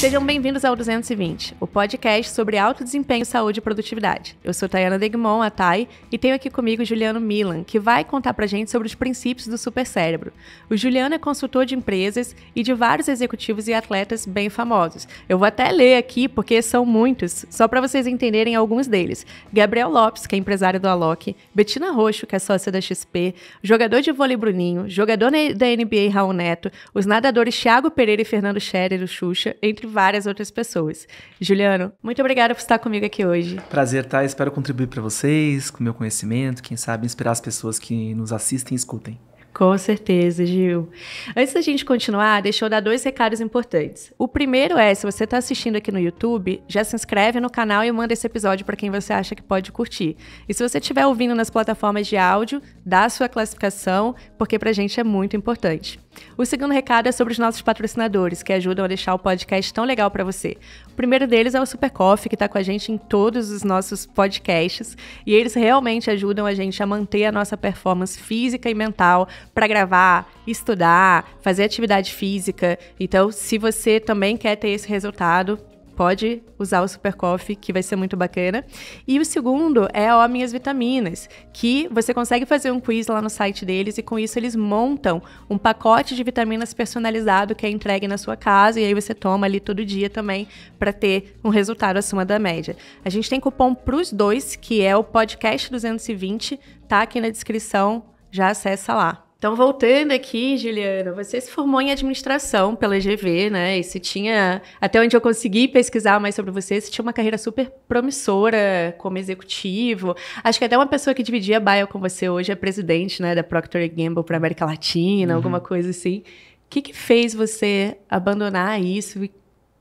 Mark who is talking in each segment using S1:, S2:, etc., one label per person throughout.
S1: Sejam bem-vindos ao 220, o podcast sobre alto desempenho, saúde e produtividade. Eu sou Tayana Degmon, a Thay, e tenho aqui comigo Juliano Milan, que vai contar pra gente sobre os princípios do supercérebro. O Juliano é consultor de empresas e de vários executivos e atletas bem famosos. Eu vou até ler aqui, porque são muitos, só para vocês entenderem alguns deles. Gabriel Lopes, que é empresário do Alok, Betina Roxo, que é sócia da XP, jogador de vôlei Bruninho, jogador da NBA Raul Neto, os nadadores Thiago Pereira e Fernando Scherer, do Xuxa, entre várias outras pessoas. Juliano, muito obrigada por estar comigo aqui hoje.
S2: Prazer, tá? Espero contribuir para vocês, com meu conhecimento, quem sabe inspirar as pessoas que nos assistem e escutem.
S1: Com certeza, Gil. Antes da gente continuar, deixa eu dar dois recados importantes. O primeiro é, se você está assistindo aqui no YouTube, já se inscreve no canal e manda esse episódio para quem você acha que pode curtir. E se você estiver ouvindo nas plataformas de áudio, dá a sua classificação, porque para a gente é muito importante. O segundo recado é sobre os nossos patrocinadores, que ajudam a deixar o podcast tão legal para você. O primeiro deles é o Super Coffee, que está com a gente em todos os nossos podcasts, e eles realmente ajudam a gente a manter a nossa performance física e mental para gravar, estudar, fazer atividade física. Então, se você também quer ter esse resultado, pode usar o Super Coffee, que vai ser muito bacana. E o segundo é a Minhas Vitaminas, que você consegue fazer um quiz lá no site deles e com isso eles montam um pacote de vitaminas personalizado que é entregue na sua casa e aí você toma ali todo dia também para ter um resultado acima da média. A gente tem cupom para os dois, que é o podcast 220, tá aqui na descrição, já acessa lá. Então, voltando aqui, Juliana, você se formou em administração pela EGV, né? E se tinha, até onde eu consegui pesquisar mais sobre você, você tinha uma carreira super promissora como executivo. Acho que até uma pessoa que dividia a baia com você hoje é presidente, né, da Procter Gamble para América Latina, uhum. alguma coisa assim. O que, que fez você abandonar isso e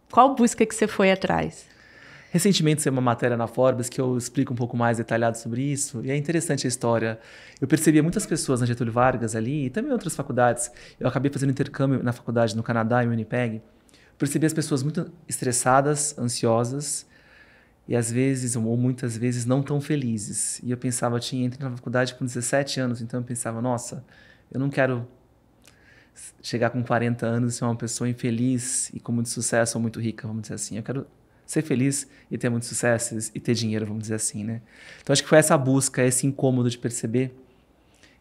S1: qual busca que você foi atrás?
S2: Recentemente saiu uma matéria na Forbes que eu explico um pouco mais detalhado sobre isso, e é interessante a história. Eu percebia muitas pessoas na Getúlio Vargas ali, e também em outras faculdades. Eu acabei fazendo intercâmbio na faculdade no Canadá, em Winnipeg. Eu percebi as pessoas muito estressadas, ansiosas, e às vezes, ou muitas vezes, não tão felizes. E eu pensava, eu tinha entrei na faculdade com 17 anos, então eu pensava, nossa, eu não quero chegar com 40 anos e ser uma pessoa infeliz e com muito sucesso ou muito rica, vamos dizer assim. Eu quero ser feliz e ter muitos sucessos e ter dinheiro, vamos dizer assim, né? Então acho que foi essa busca, esse incômodo de perceber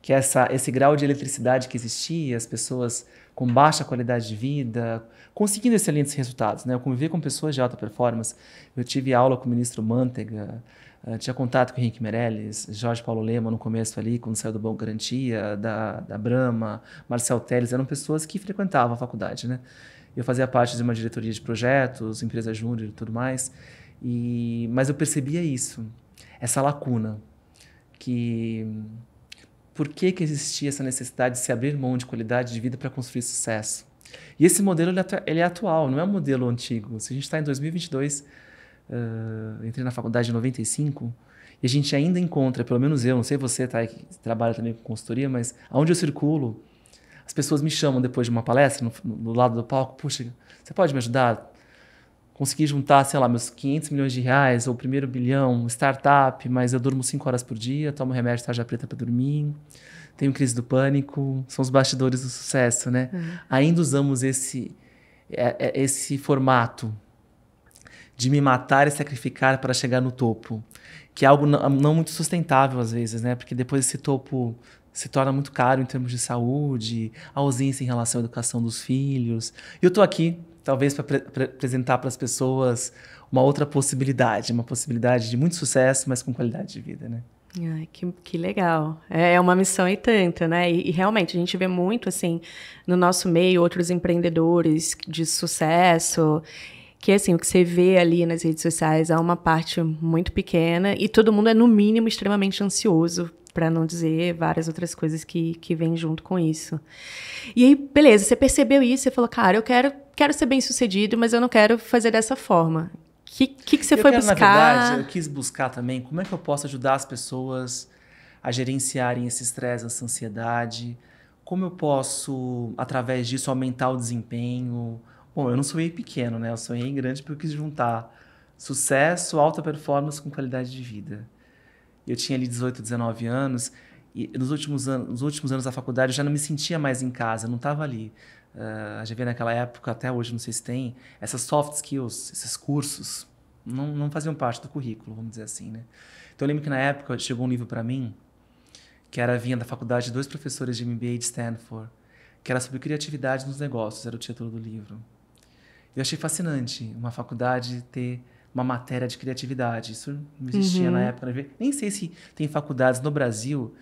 S2: que essa, esse grau de eletricidade que existia, as pessoas com baixa qualidade de vida, conseguindo excelentes resultados. Né? Eu convivi com pessoas de alta performance, eu tive aula com o ministro Mantega, eh, tinha contato com Henrique Meirelles, Jorge Paulo Lema no começo ali, quando saiu do Banco Garantia, da, da Brahma, Marcel Teles, eram pessoas que frequentavam a faculdade. Né? Eu fazia parte de uma diretoria de projetos, empresa júnior e tudo mais. E, mas eu percebia isso, essa lacuna. Que por que, que existia essa necessidade de se abrir mão de qualidade de vida para construir sucesso? E esse modelo é ele é atual, não é um modelo antigo. Se a gente está em 2022, uh, entrei na faculdade em 95, e a gente ainda encontra, pelo menos eu, não sei você, tá, que trabalha também com consultoria, mas aonde eu circulo, as pessoas me chamam depois de uma palestra, no, no lado do palco, puxa, você pode me ajudar? Consegui juntar, sei lá, meus 500 milhões de reais, ou primeiro bilhão, startup, mas eu durmo 5 horas por dia, tomo remédio de tarja preta para dormir, tenho crise do pânico, são os bastidores do sucesso, né? Uhum. Ainda usamos esse, é, é, esse formato de me matar e sacrificar para chegar no topo que é algo não, muito sustentável às vezes, né? Porque depois esse topo se torna muito caro em termos de saúde, a ausência em relação à educação dos filhos. E eu estou aqui, talvez, para pre apresentar para as pessoas uma outra possibilidade, uma possibilidade de muito sucesso, mas com qualidade de vida, né?
S1: Ai, que, que legal. É, é uma missão e tanta, né? E, e, realmente, a gente vê muito, assim, no nosso meio, outros empreendedores de sucesso que assim, o que você vê ali nas redes sociais é uma parte muito pequena e todo mundo é no mínimo extremamente ansioso, para não dizer várias outras coisas que que vêm junto com isso. E aí, beleza, você percebeu isso, você falou: "Cara, eu quero quero ser bem-sucedido, mas eu não quero fazer dessa forma". O que, que, que você eu foi quero, buscar? Na verdade, eu
S2: quis buscar também como é que eu posso ajudar as pessoas a gerenciarem esse estresse, essa ansiedade, como eu posso, através disso, aumentar o desempenho, Bom, eu não sonhei pequeno, né? Eu sonhei grande porque eu quis juntar sucesso, alta performance com qualidade de vida. Eu tinha ali 18, 19 anos e nos últimos anos, nos últimos anos da faculdade eu já não me sentia mais em casa, não estava ali. Uh, já vê naquela época, até hoje não sei se tem, essas soft skills, esses cursos, não, não faziam parte do currículo, vamos dizer assim, né? Então eu lembro que na época chegou um livro para mim que era vinha da faculdade de dois professores de MBA de Stanford, que era sobre criatividade nos negócios, era o título do livro. Eu achei fascinante uma faculdade ter uma matéria de criatividade. Isso não existia uhum. na época. Né? Nem sei se tem faculdades no Brasil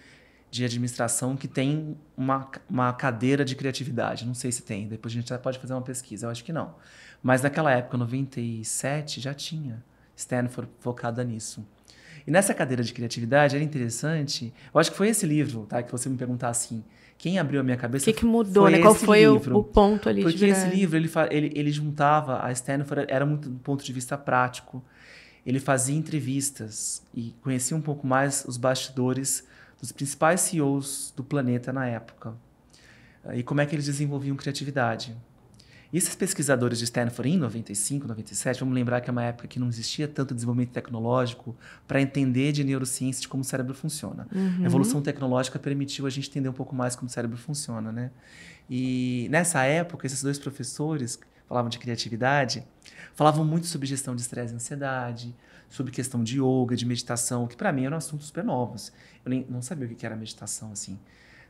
S2: de administração que tem uma, uma cadeira de criatividade. Não sei se tem. Depois a gente pode fazer uma pesquisa. Eu acho que não. Mas naquela época, 97, já tinha Stanford focada nisso. E nessa cadeira de criatividade era interessante. Eu acho que foi esse livro, tá? Que você me perguntar assim. Quem abriu a minha cabeça que que mudou, foi né? Qual foi livro. O, ponto ali? Porque esse livro, ele, ele, ele juntava... A Stanford era muito do ponto de vista prático. Ele fazia entrevistas e conhecia um pouco mais os bastidores dos principais CEOs do planeta na época. E como é que eles desenvolviam criatividade. E esses pesquisadores de Stanford, em 95, 97, vamos lembrar que é uma época que não existia tanto desenvolvimento tecnológico para entender de neurociência de como o cérebro funciona. Uhum. A evolução tecnológica permitiu a gente entender um pouco mais como o cérebro funciona, né? E nessa época, esses dois professores falavam de criatividade, falavam muito sobre gestão de estresse e ansiedade, sobre questão de yoga, de meditação, que para mim eram assuntos super novos. Eu nem, não sabia o que era meditação, assim.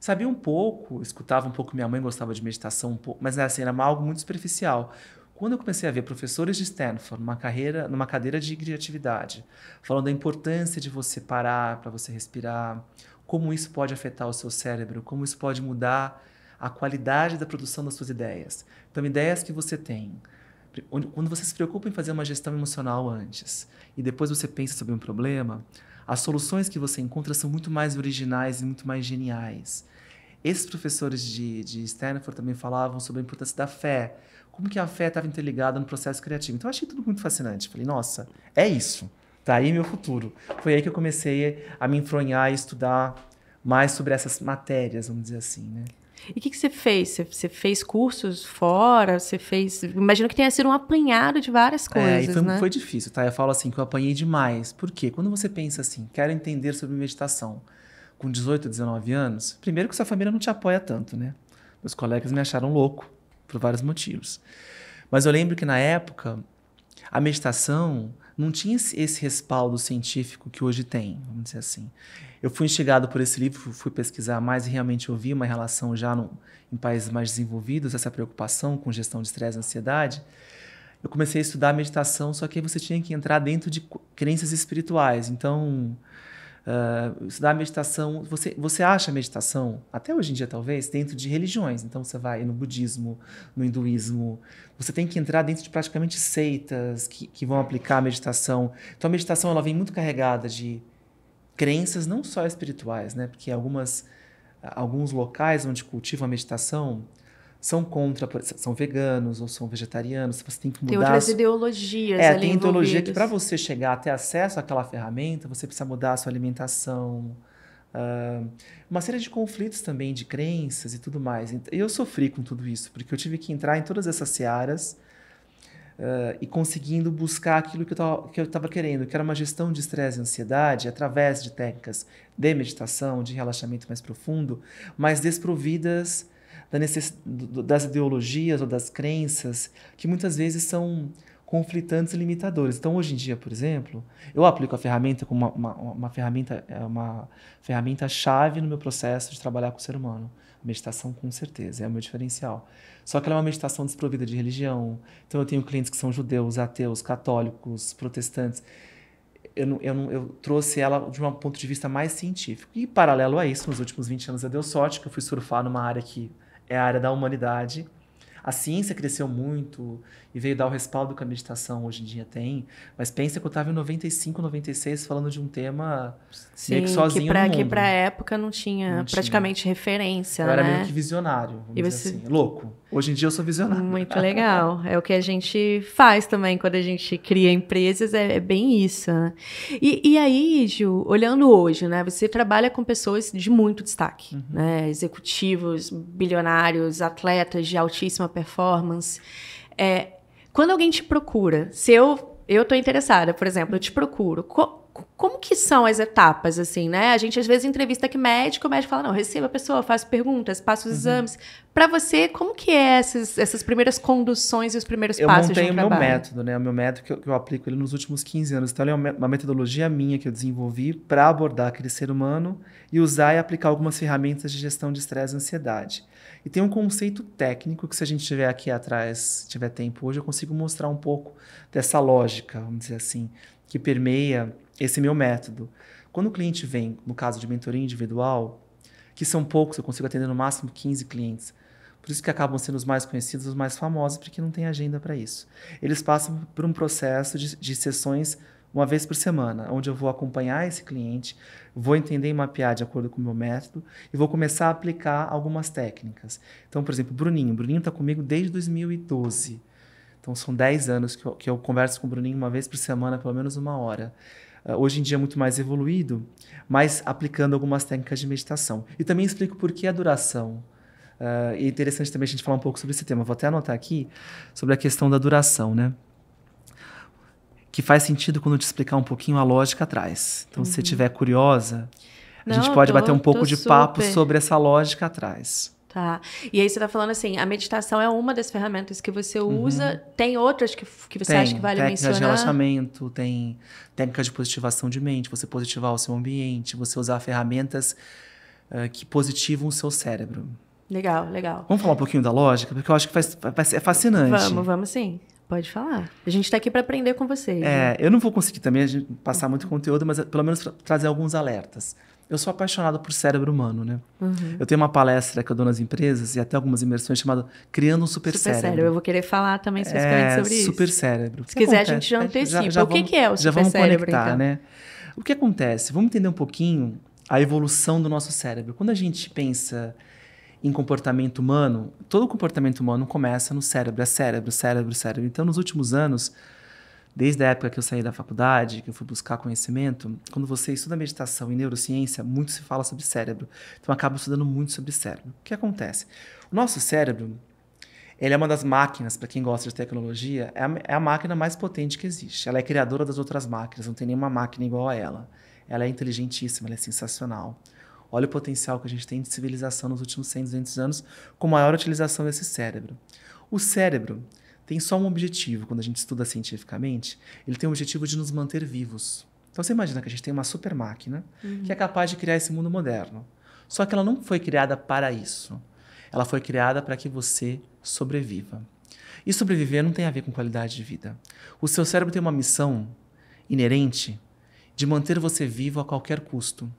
S2: Sabia um pouco, escutava um pouco, minha mãe gostava de meditação um pouco, mas assim, era algo muito superficial. Quando eu comecei a ver professores de Stanford numa carreira, numa cadeira de criatividade, falando da importância de você parar para você respirar, como isso pode afetar o seu cérebro, como isso pode mudar a qualidade da produção das suas ideias. Então, ideias que você tem, quando você se preocupa em fazer uma gestão emocional antes e depois você pensa sobre um problema, as soluções que você encontra são muito mais originais e muito mais geniais. Esses professores de, de Stanford também falavam sobre a importância da fé, como que a fé estava interligada no processo criativo. Então, eu achei tudo muito fascinante. Falei, nossa, é isso. Tá aí meu futuro. Foi aí que eu comecei a me enfronhar e estudar mais sobre essas matérias, vamos dizer assim, né?
S1: E o que, que você fez? Você, você, fez cursos fora? Você fez. Imagino que tenha sido um apanhado de várias coisas. É, e foi, né? foi
S2: difícil, tá? Eu falo assim que eu apanhei demais. Por quê? Quando você pensa assim, quero entender sobre meditação com 18, 19 anos, primeiro que sua família não te apoia tanto, né? Meus colegas me acharam louco, por vários motivos. Mas eu lembro que na época, a meditação não tinha esse respaldo científico que hoje tem, vamos dizer assim eu fui instigado por esse livro, fui pesquisar mais e realmente ouvi uma relação já no, em países mais desenvolvidos, essa preocupação com gestão de estresse e ansiedade. Eu comecei a estudar meditação, só que você tinha que entrar dentro de crenças espirituais. Então, uh, estudar meditação, você, você acha meditação, até hoje em dia talvez, dentro de religiões. Então, você vai no budismo, no hinduísmo. Você tem que entrar dentro de praticamente seitas que, que vão aplicar a meditação. Então, a meditação ela vem muito carregada de crenças não só espirituais, né? Porque algumas alguns locais onde cultivam a meditação são contra, são veganos ou são vegetarianos, você tem que mudar. Tem outras su... ideologias. É, tem ideologia que para você chegar a ter acesso àquela ferramenta, você precisa mudar a sua alimentação. Uh, uma série de conflitos também de crenças e tudo mais. Eu sofri com tudo isso, porque eu tive que entrar em todas essas searas Uh, e conseguindo buscar aquilo que eu estava que querendo, que era uma gestão de estresse e ansiedade através de técnicas de meditação, de relaxamento mais profundo, mas desprovidas da necess... das ideologias ou das crenças que muitas vezes são conflitantes e limitadores. Então, hoje em dia, por exemplo, eu aplico a ferramenta como uma, uma, uma ferramenta, é uma ferramenta chave no meu processo de trabalhar com o ser humano. Meditação, com certeza, é o meu diferencial. Só que ela é uma meditação desprovida de religião. Então, eu tenho clientes que são judeus, ateus, católicos, protestantes. Eu, eu, eu trouxe ela de um ponto de vista mais científico. E, paralelo a isso, nos últimos 20 anos eu deu sorte que eu fui surfar numa área que é a área da humanidade. A ciência cresceu muito e veio dar o respaldo que a meditação hoje em dia tem. Mas pensa que eu estava em 95, 96 falando de um tema Sim, meio que sozinho que pra, no mundo. Que pra
S1: época não tinha não praticamente tinha. referência, Eu né? era meio que visionário, vamos e dizer você... assim.
S2: Louco. Hoje em dia eu sou visionário. Muito legal.
S1: É o que a gente faz também quando a gente cria empresas, é, é bem isso, né? E, e aí, Gil, olhando hoje, né? Você trabalha com pessoas de muito destaque, uhum. né? Executivos, bilionários, atletas de altíssima performance. É, quando alguém te procura, se eu eu tô interessada, por exemplo, eu te procuro, co como que são as etapas, assim, né? A gente às vezes entrevista que médico, o médico fala, não, receba a pessoa, faço perguntas, passo os uhum. exames. Para você, como que é essas, essas primeiras conduções e os primeiros eu passos de um Eu montei o meu método,
S2: né? O meu método que eu, que eu, aplico ele nos últimos 15 anos. Então, ele é uma metodologia minha que eu desenvolvi para abordar aquele ser humano e usar e aplicar algumas ferramentas de gestão de estresse e ansiedade. E tem um conceito técnico que, se a gente tiver aqui atrás, tiver tempo hoje, eu consigo mostrar um pouco dessa lógica, vamos dizer assim, que permeia esse meu método. Quando o cliente vem, no caso de mentoria individual, que são poucos, eu consigo atender no máximo 15 clientes. Por isso que acabam sendo os mais conhecidos, os mais famosos, porque não tem agenda para isso. Eles passam por um processo de, de sessões uma vez por semana, onde eu vou acompanhar esse cliente, vou entender e mapear de acordo com o meu método e vou começar a aplicar algumas técnicas. Então, por exemplo, Bruninho. Bruninho está comigo desde 2012. Então, são 10 anos que eu, que eu converso com o Bruninho uma vez por semana, pelo menos uma hora ah, hoje em dia é muito mais evoluído, mas aplicando algumas técnicas de meditação. E também explico por que a duração. Uh, e é interessante também a gente falar um pouco sobre esse tema. Vou até anotar aqui sobre a questão da duração, né? que faz sentido quando eu te explicar um pouquinho a lógica atrás. Então, uhum. se você estiver uhum. curiosa, a Não, gente pode tô, bater um pouco de super. papo sobre essa lógica atrás.
S1: Tá. E aí você está falando assim, a meditação é uma das ferramentas que você uhum. usa. Uhum. Tem outras que, que você tem, acha que vale mencionar? Tem de
S2: relaxamento, tem técnicas de positivação de mente, você positivar o seu ambiente, você usar ferramentas uh, que positivam o seu cérebro.
S1: Legal, legal. Vamos
S2: falar um pouquinho da lógica, porque eu acho que faz, é fascinante. Vamos,
S1: vamos sim. Pode falar. A gente está aqui para aprender com vocês. É,
S2: né? eu não vou conseguir também passar muito conteúdo, mas eh, pelo menos tra trazer alguns alertas. Eu sou apaixonado por cérebro humano, né? Uhum. Eu tenho uma palestra que eu dou nas empresas e até algumas imersões chamada Criando um Super, super cérebro. cérebro.
S1: Eu vou querer falar também é, sobre isso. Super Cérebro. Se quiser, acontece? a gente é, já antecipa. Já, já o que, que é o Super Cérebro? Já vamos conectar, então?
S2: né? O que acontece? Vamos entender um pouquinho a evolução do nosso cérebro. Quando a gente pensa em comportamento humano, todo comportamento humano começa no cérebro, é cérebro, cérebro, cérebro. Então, nos últimos anos, desde a época que eu saí da faculdade, que eu fui buscar conhecimento, quando você estuda meditação e neurociência, muito se fala sobre cérebro. Então, acaba estudando muito sobre cérebro. O que acontece? O nosso cérebro, ele é uma das máquinas, para quem gosta de tecnologia, é a, é a, máquina mais potente que existe. Ela é criadora das outras máquinas, não tem nenhuma máquina igual a ela. Ela é inteligentíssima, ela é sensacional. Olha o potencial que a gente tem de civilização nos últimos 100, 200 anos com maior utilização desse cérebro. O cérebro tem só um objetivo quando a gente estuda cientificamente, ele tem o objetivo de nos manter vivos. Então você imagina que a gente tem uma super máquina uhum. que é capaz de criar esse mundo moderno. Só que ela não foi criada para isso. Ela foi criada para que você sobreviva. E sobreviver não tem a ver com qualidade de vida. O seu cérebro tem uma missão inerente de manter você vivo a qualquer custo.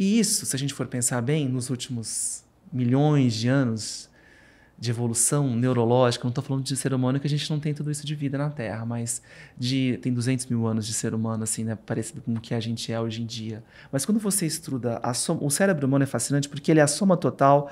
S2: E isso, se a gente for pensar bem, nos últimos milhões de anos de evolução neurológica, não estou falando de ser humano, que a gente não tem tudo isso de vida na Terra, mas de tem 200 mil anos de ser humano, assim, né, parecido com o que a gente é hoje em dia. Mas quando você estuda, soma, o cérebro humano é fascinante porque ele é a soma total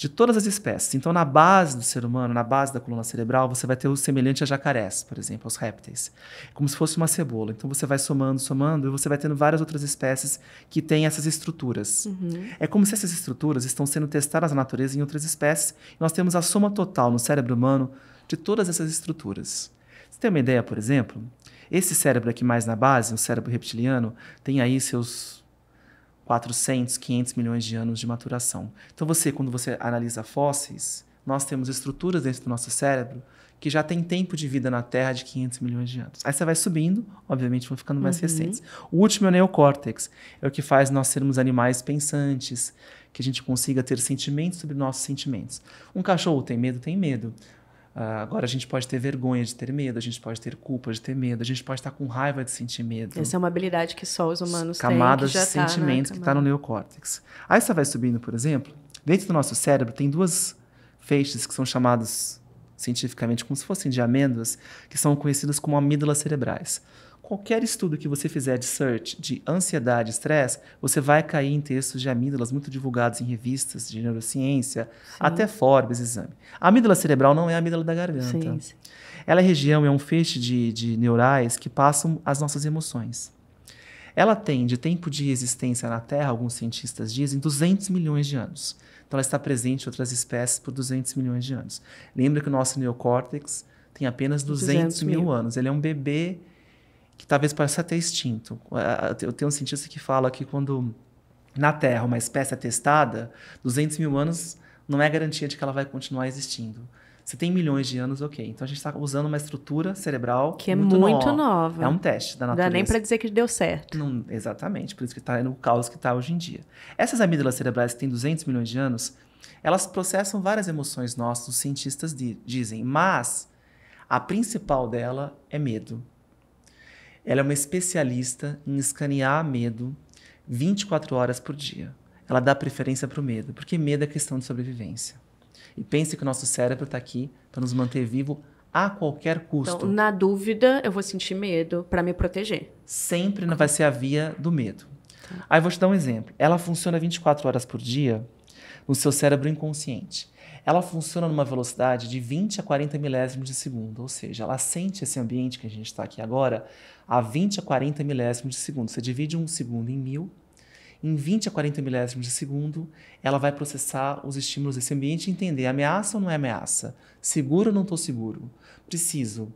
S2: de todas as espécies. Então, na base do ser humano, na base da coluna cerebral, você vai ter o semelhante a jacarés, por exemplo, aos répteis. Como se fosse uma cebola. Então, você vai somando, somando, e você vai tendo várias outras espécies que têm essas estruturas. Uhum. É como se essas estruturas estão sendo testadas na natureza em outras espécies. nós temos a soma total no cérebro humano de todas essas estruturas. Você tem uma ideia, por exemplo? Esse cérebro aqui mais na base, o cérebro reptiliano, tem aí seus 400, 500 milhões de anos de maturação. Então você, quando você analisa fósseis, nós temos estruturas dentro do nosso cérebro que já tem tempo de vida na Terra de 500 milhões de anos. Aí você vai subindo, obviamente vão ficando mais uhum. recentes. O último é o neocórtex, é o que faz nós sermos animais pensantes, que a gente consiga ter sentimentos sobre nossos sentimentos. Um cachorro tem medo, tem medo. Ah, agora a gente pode ter vergonha de ter medo, a gente pode ter culpa de ter medo, a gente pode estar com raiva de sentir medo. Essa é
S1: uma habilidade que só os humanos Camadas têm. Camadas de tá né, sentimentos que está no
S2: neocórtex. Aí você vai subindo, por exemplo, dentro do nosso cérebro tem duas feixes que são chamados cientificamente como se fossem de amêndoas, que são conhecidas como amígdalas cerebrais. Qualquer estudo que você fizer de search de ansiedade estresse, você vai cair em textos de amígdalas muito divulgados em revistas de neurociência, sim. até Forbes, exame. A amígdala cerebral não é a amígdala da garganta. Sim, sim. Ela é região, é um feixe de, de neurais que passam as nossas emoções. Ela tem, de tempo de existência na Terra, alguns cientistas dizem, 200 milhões de anos. Então ela está presente em outras espécies por 200 milhões de anos. Lembra que o nosso neocórtex tem apenas 200, 200 mil, mil anos. Ele é um bebê que talvez pareça até extinto. Eu tenho um cientista que fala que quando na Terra uma espécie é testada, 200 mil anos não é garantia de que ela vai continuar existindo. Você tem milhões de anos, ok. Então a gente está usando uma estrutura cerebral que é muito, muito nova. nova. É um teste da natureza. Não dá nem para
S1: dizer que deu certo.
S2: Não, exatamente, por isso que está no caos que está hoje em dia. Essas amígdalas cerebrais que têm 200 milhões de anos, elas processam várias emoções nossas, os cientistas di dizem, mas a principal dela é medo. Ela é uma especialista em escanear medo 24 horas por dia. Ela dá preferência para o medo, porque medo é questão de sobrevivência. E pense que o nosso cérebro está aqui para nos manter vivo a qualquer então, custo. Então,
S1: na dúvida, eu vou sentir medo para me proteger.
S2: Sempre vai ser a via do medo. Tá. Aí vou te dar um exemplo. Ela funciona 24 horas por dia no seu cérebro inconsciente ela funciona numa velocidade de 20 a 40 milésimos de segundo, ou seja, ela sente esse ambiente que a gente está aqui agora a 20 a 40 milésimos de segundo. Você divide um segundo em mil, em 20 a 40 milésimos de segundo, ela vai processar os estímulos desse ambiente e entender ameaça ou não é ameaça, seguro ou não estou seguro, preciso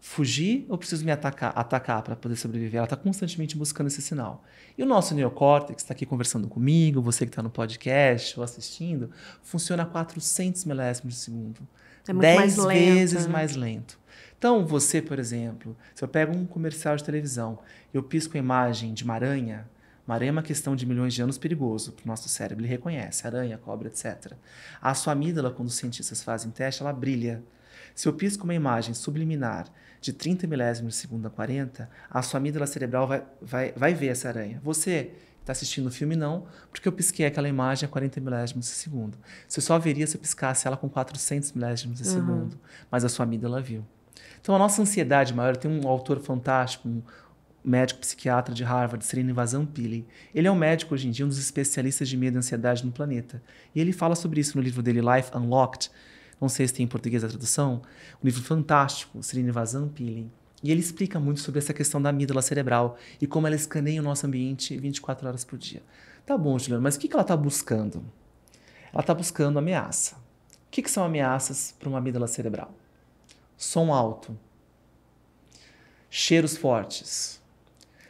S2: fugir ou preciso me atacar, atacar para poder sobreviver? Ela está constantemente buscando esse sinal. E o nosso neocórtex está aqui conversando comigo, você que está no podcast ou assistindo, funciona a 400 milésimos de segundo. É muito 10 mais lento, vezes né? mais lento. Então, você, por exemplo, se eu pego um comercial de televisão, e eu pisco a imagem de uma aranha, uma aranha é uma questão de milhões de anos perigoso para o nosso cérebro, ele reconhece, aranha, cobra, etc. A sua amígdala, quando os cientistas fazem teste, ela brilha. Se eu pisco uma imagem subliminar de 30 milésimos de segundo a 40, a sua amígdala cerebral vai, vai, vai ver essa aranha. Você está assistindo o filme, não, porque eu pisquei aquela imagem a 40 milésimos de segundo. Você só veria se eu piscasse ela com 400 milésimos de uhum. segundo, mas a sua amígdala viu. Então, a nossa ansiedade maior, tem um autor fantástico, um médico psiquiatra de Harvard, Serena Vazampillin. Ele é um médico, hoje em dia, um dos especialistas de medo e ansiedade no planeta. E ele fala sobre isso no livro dele, Life Unlocked, não sei se tem em português a tradução. Um livro fantástico, Vazan Peeling. E ele explica muito sobre essa questão da amígdala cerebral e como ela escaneia o nosso ambiente 24 horas por dia. Tá bom, Juliano, mas o que, que ela está buscando? Ela está buscando ameaça. O que, que são ameaças para uma amígdala cerebral? Som alto, cheiros fortes.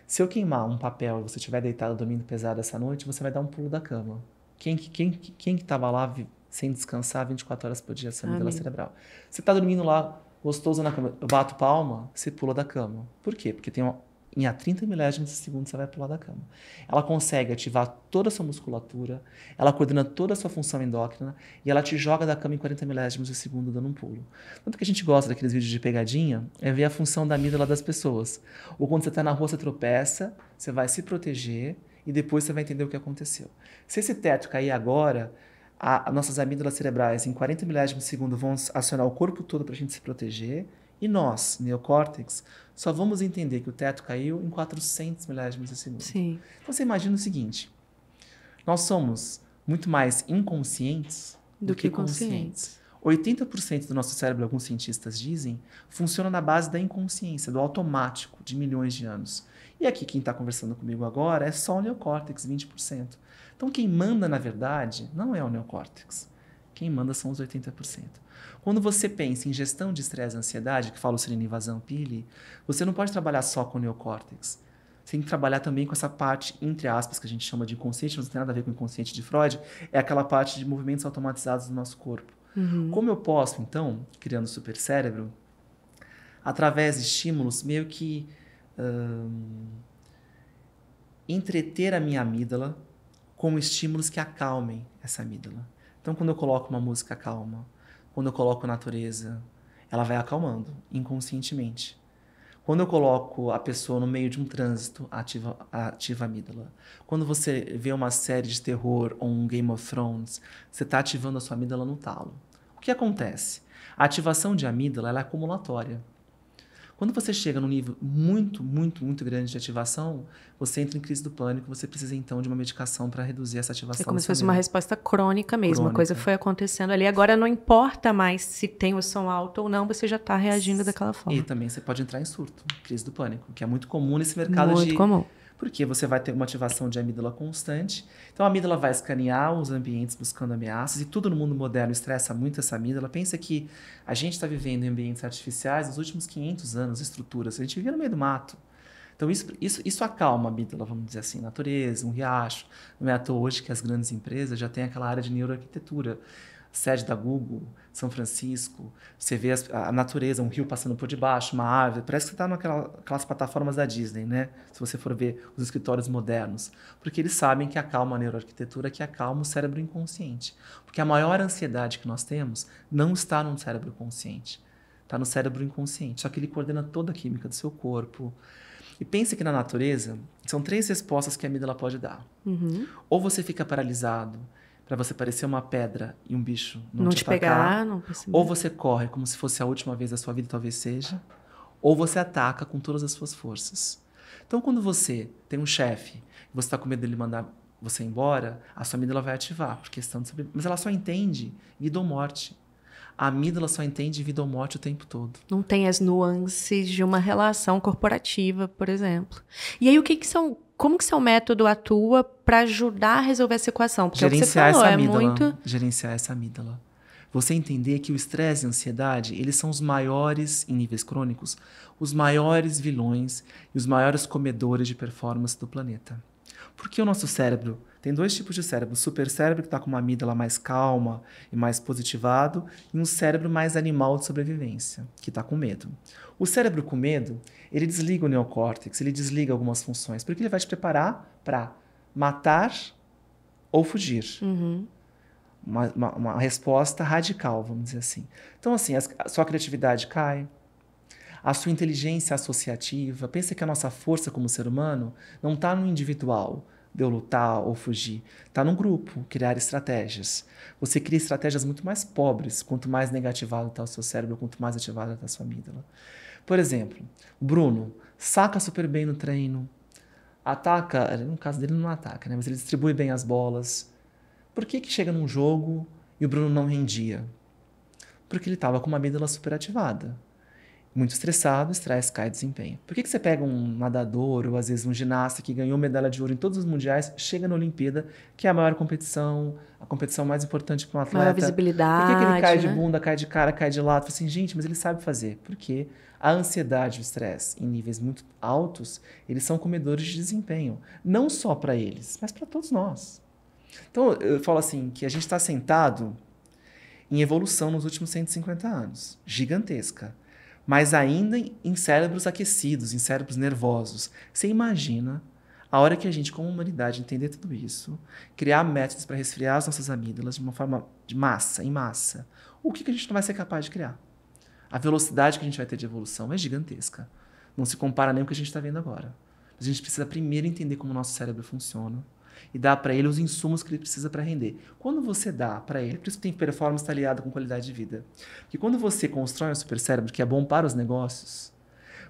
S2: Se eu queimar um papel e você estiver deitado dormindo pesado essa noite, você vai dar um pulo da cama. Quem que quem, quem estava lá sem descansar 24 horas por dia, sua amígdala cerebral. Você está dormindo lá, gostoso na cama, eu bato palma, você pula da cama. Por quê? Porque tem uma, em a 30 milésimos de segundo você vai pular da cama. Ela consegue ativar toda a sua musculatura, ela coordena toda a sua função endócrina e ela te joga da cama em 40 milésimos de segundo dando um pulo. Tanto que a gente gosta daqueles vídeos de pegadinha é ver a função da amígdala das pessoas. Ou quando você está na rua, você tropeça, você vai se proteger e depois você vai entender o que aconteceu. Se esse teto cair agora, a, a nossas amígdalas cerebrais em 40 milésimos de segundo vão acionar o corpo todo para a gente se proteger. E nós, neocórtex, só vamos entender que o teto caiu em 400 milésimos de segundo. Sim. Então você imagina o seguinte: nós somos muito mais inconscientes do, do que, que, conscientes. conscientes. 80% do nosso cérebro, alguns cientistas dizem, funciona na base da inconsciência, do automático, de milhões de anos. E aqui, quem está conversando comigo agora é só o neocórtex, 20%. Então, quem manda, na verdade, não é o neocórtex. Quem manda são os 80%. Quando você pensa em gestão de estresse e ansiedade, que fala o Serena Invasão Pili, você não pode trabalhar só com o neocórtex. Você tem que trabalhar também com essa parte, entre aspas, que a gente chama de inconsciente, mas não tem nada a ver com o inconsciente de Freud, é aquela parte de movimentos automatizados do nosso corpo. Uhum. Como eu posso, então, criando o supercérebro, através de estímulos, meio que hum, entreter a minha amígdala, com estímulos que acalmem essa amígdala. Então, quando eu coloco uma música calma, quando eu coloco natureza, ela vai acalmando inconscientemente. Quando eu coloco a pessoa no meio de um trânsito, ativa, ativa a amígdala. Quando você vê uma série de terror ou um Game of Thrones, você está ativando a sua amígdala no talo. O que acontece? A ativação de amígdala é acumulatória. Quando você chega num nível muito, muito, muito grande de ativação, você entra em crise do pânico, você precisa então de uma medicação para reduzir essa ativação. É como se fosse uma resposta
S1: crônica mesmo, crônica. a coisa foi acontecendo ali. Agora não importa mais se tem o som alto ou não, você já está reagindo daquela forma. E
S2: também você pode entrar em surto, crise do pânico, que é muito comum nesse mercado muito de comum porque você vai ter uma ativação de amígdala constante. Então a amígdala vai escanear os ambientes buscando ameaças, e tudo no mundo moderno estressa muito essa amígdala. Pensa que a gente está vivendo em ambientes artificiais nos últimos 500 anos, estruturas. A gente vivia no meio do mato. Então, isso, isso, isso acalma a amígdala, vamos dizer assim, natureza, um riacho. Não é à toa hoje que as grandes empresas já têm aquela área de neuroarquitetura, sede da Google, São Francisco, você vê as, a natureza, um rio passando por debaixo, uma árvore, parece que você está naquelas plataformas da Disney, né? Se você for ver os escritórios modernos, porque eles sabem que acalma a neuroarquitetura, que acalma o cérebro inconsciente, porque a maior ansiedade que nós temos não está no cérebro consciente, está no cérebro inconsciente, só que ele coordena toda a química do seu corpo, e pense que na natureza são três respostas que a amígdala pode dar. Uhum. Ou você fica paralisado para você parecer uma pedra e um bicho não, não te, te pegar, não ou você corre como se fosse a última vez da sua vida, talvez seja, ou você ataca com todas as suas forças. Então, quando você tem um chefe, e você está com medo dele mandar você embora, a sua amígdala vai ativar por questão de Mas ela só entende vida ou morte. A amígdala só entende vida ou morte o tempo todo.
S1: Não tem as nuances de uma relação corporativa, por exemplo. E aí, o que, que são como que seu método atua para ajudar a resolver essa equação? Porque Gerenciar é o que você falou, essa é amígdala. É muito...
S2: Gerenciar essa amígdala. Você entender que o estresse e a ansiedade, eles são os maiores, em níveis crônicos, os maiores vilões e os maiores comedores de performance do planeta. Porque o nosso cérebro, tem dois tipos de cérebro: super cérebro que está com uma amígdala mais calma e mais positivado, e um cérebro mais animal de sobrevivência, que está com medo. O cérebro com medo, ele desliga o neocórtex, ele desliga algumas funções, porque ele vai te preparar para matar ou fugir. Uhum. Uma, uma, uma, resposta radical, vamos dizer assim. Então, assim, a, a sua criatividade cai, a sua inteligência associativa. Pensa que a nossa força como ser humano não está no individual, de eu lutar ou fugir. Tá num grupo, criar estratégias. Você cria estratégias muito mais pobres, quanto mais negativado está o seu cérebro, quanto mais ativada está a sua amígdala. Por exemplo, Bruno saca super bem no treino, ataca, no caso dele não ataca, né? mas ele distribui bem as bolas. Por que, que chega num jogo e o Bruno não rendia? Porque ele estava com uma amígdala super ativada muito estressado, estresse cai desempenho. Por que, que você pega um nadador ou às vezes um ginasta que ganhou medalha de ouro em todos os mundiais, chega na Olimpíada, que é a maior competição, a competição mais importante para um atleta? Maior visibilidade. Por que, que ele cai né? de bunda, cai de cara, cai de lado? Fala assim, gente, mas ele sabe fazer. Porque a ansiedade e o estresse em níveis muito altos, eles são comedores de desempenho. Não só para eles, mas para todos nós. Então, eu falo assim, que a gente está sentado em evolução nos últimos 150 anos, gigantesca mas ainda em cérebros aquecidos, em cérebros nervosos. Você imagina a hora que a gente, como humanidade, entender tudo isso, criar métodos para resfriar as nossas amígdalas de uma forma de massa, em massa, o que, que a gente não vai ser capaz de criar? A velocidade que a gente vai ter de evolução é gigantesca. Não se compara nem com o que a gente está vendo agora. a gente precisa primeiro entender como o nosso cérebro funciona e dá para ele os insumos que ele precisa para render. Quando você dá para ele, por isso que tem performance está aliada com qualidade de vida. Porque quando você constrói um super cérebro que é bom para os negócios,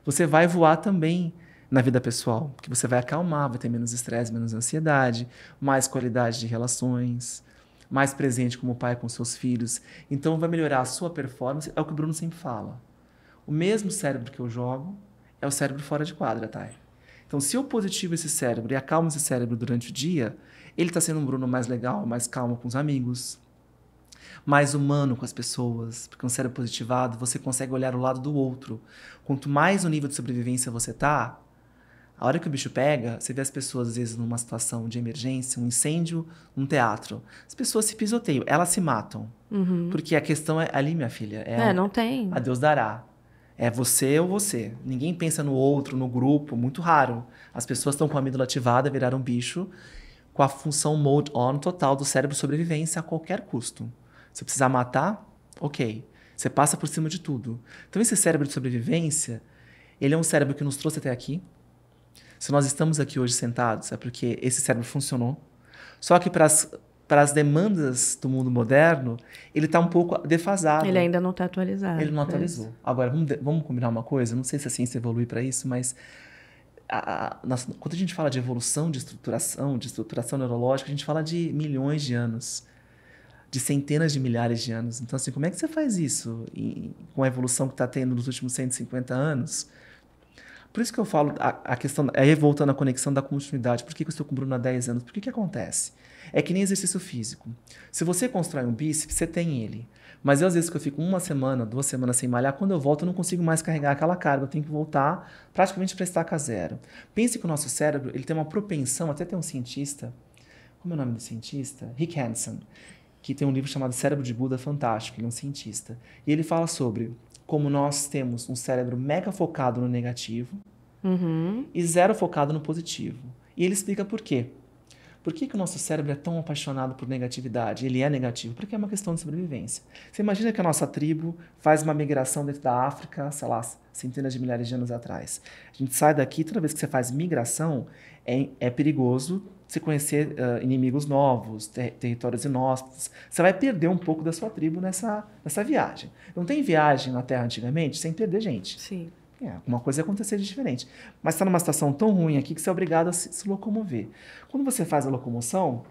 S2: você vai voar também na vida pessoal, Que você vai acalmar, vai ter menos estresse, menos ansiedade, mais qualidade de relações, mais presente como pai com seus filhos. Então vai melhorar a sua performance, é o que o Bruno sempre fala. O mesmo cérebro que eu jogo é o cérebro fora de quadra, Thay. Tá? Então, se eu positivo esse cérebro e acalmo esse cérebro durante o dia, ele está sendo um Bruno mais legal, mais calmo com os amigos, mais humano com as pessoas, porque um cérebro positivado, você consegue olhar o lado do outro. Quanto mais o nível de sobrevivência você tá, a hora que o bicho pega, você vê as pessoas, às vezes, numa situação de emergência, um incêndio, um teatro. As pessoas se pisoteiam, elas se matam.
S1: Uhum. Porque
S2: a questão é ali, minha filha. É, é não tem. A Deus dará. É você ou você. Ninguém pensa no outro, no grupo, muito raro. As pessoas estão com a amígdala ativada, viraram um bicho, com a função mode on total do cérebro sobrevivência a qualquer custo. Se precisar matar, ok. Você passa por cima de tudo. Então esse cérebro de sobrevivência, ele é um cérebro que nos trouxe até aqui. Se nós estamos aqui hoje sentados, é porque esse cérebro funcionou. Só que para as para as demandas do mundo moderno, ele está um pouco defasado. Ele ainda
S1: não está atualizado. Ele não é atualizou. Isso.
S2: Agora, vamos, vamos, combinar uma coisa? Não sei se a ciência evolui para isso, mas a, a, quando a gente fala de evolução de estruturação, de estruturação neurológica, a gente fala de milhões de anos, de centenas de milhares de anos. Então, assim, como é que você faz isso com a evolução que está tendo nos últimos 150 anos? Por isso que eu falo a, a questão, aí voltando à conexão da continuidade, por que, que eu estou com o Bruno há 10 anos? Por que, que acontece? É que nem exercício físico. Se você constrói um bíceps, você tem ele. Mas eu, às vezes que eu fico uma semana, duas semanas sem malhar, quando eu volto eu não consigo mais carregar aquela carga, eu tenho que voltar praticamente para estaca zero. Pense que o nosso cérebro ele tem uma propensão, até tem um cientista, como é o nome do cientista? Rick Hansen, que tem um livro chamado Cérebro de Buda Fantástico, ele é um cientista. E ele fala sobre como nós temos um cérebro mega focado no negativo uhum. e zero focado no positivo. E ele explica por quê. Por que, que o nosso cérebro é tão apaixonado por negatividade? Ele é negativo porque é uma questão de sobrevivência. Você imagina que a nossa tribo faz uma migração dentro da África, sei lá, centenas de milhares de anos atrás. A gente sai daqui, toda vez que você faz migração, é, é perigoso você conhecer uh, inimigos novos, ter territórios inóspitos. Você vai perder um pouco da sua tribo nessa, nessa viagem. Não tem viagem na Terra antigamente sem perder gente. Sim. É, alguma coisa é acontecer de diferente. Mas está numa situação tão ruim aqui que você é obrigado a se, se locomover. Quando você faz a locomoção,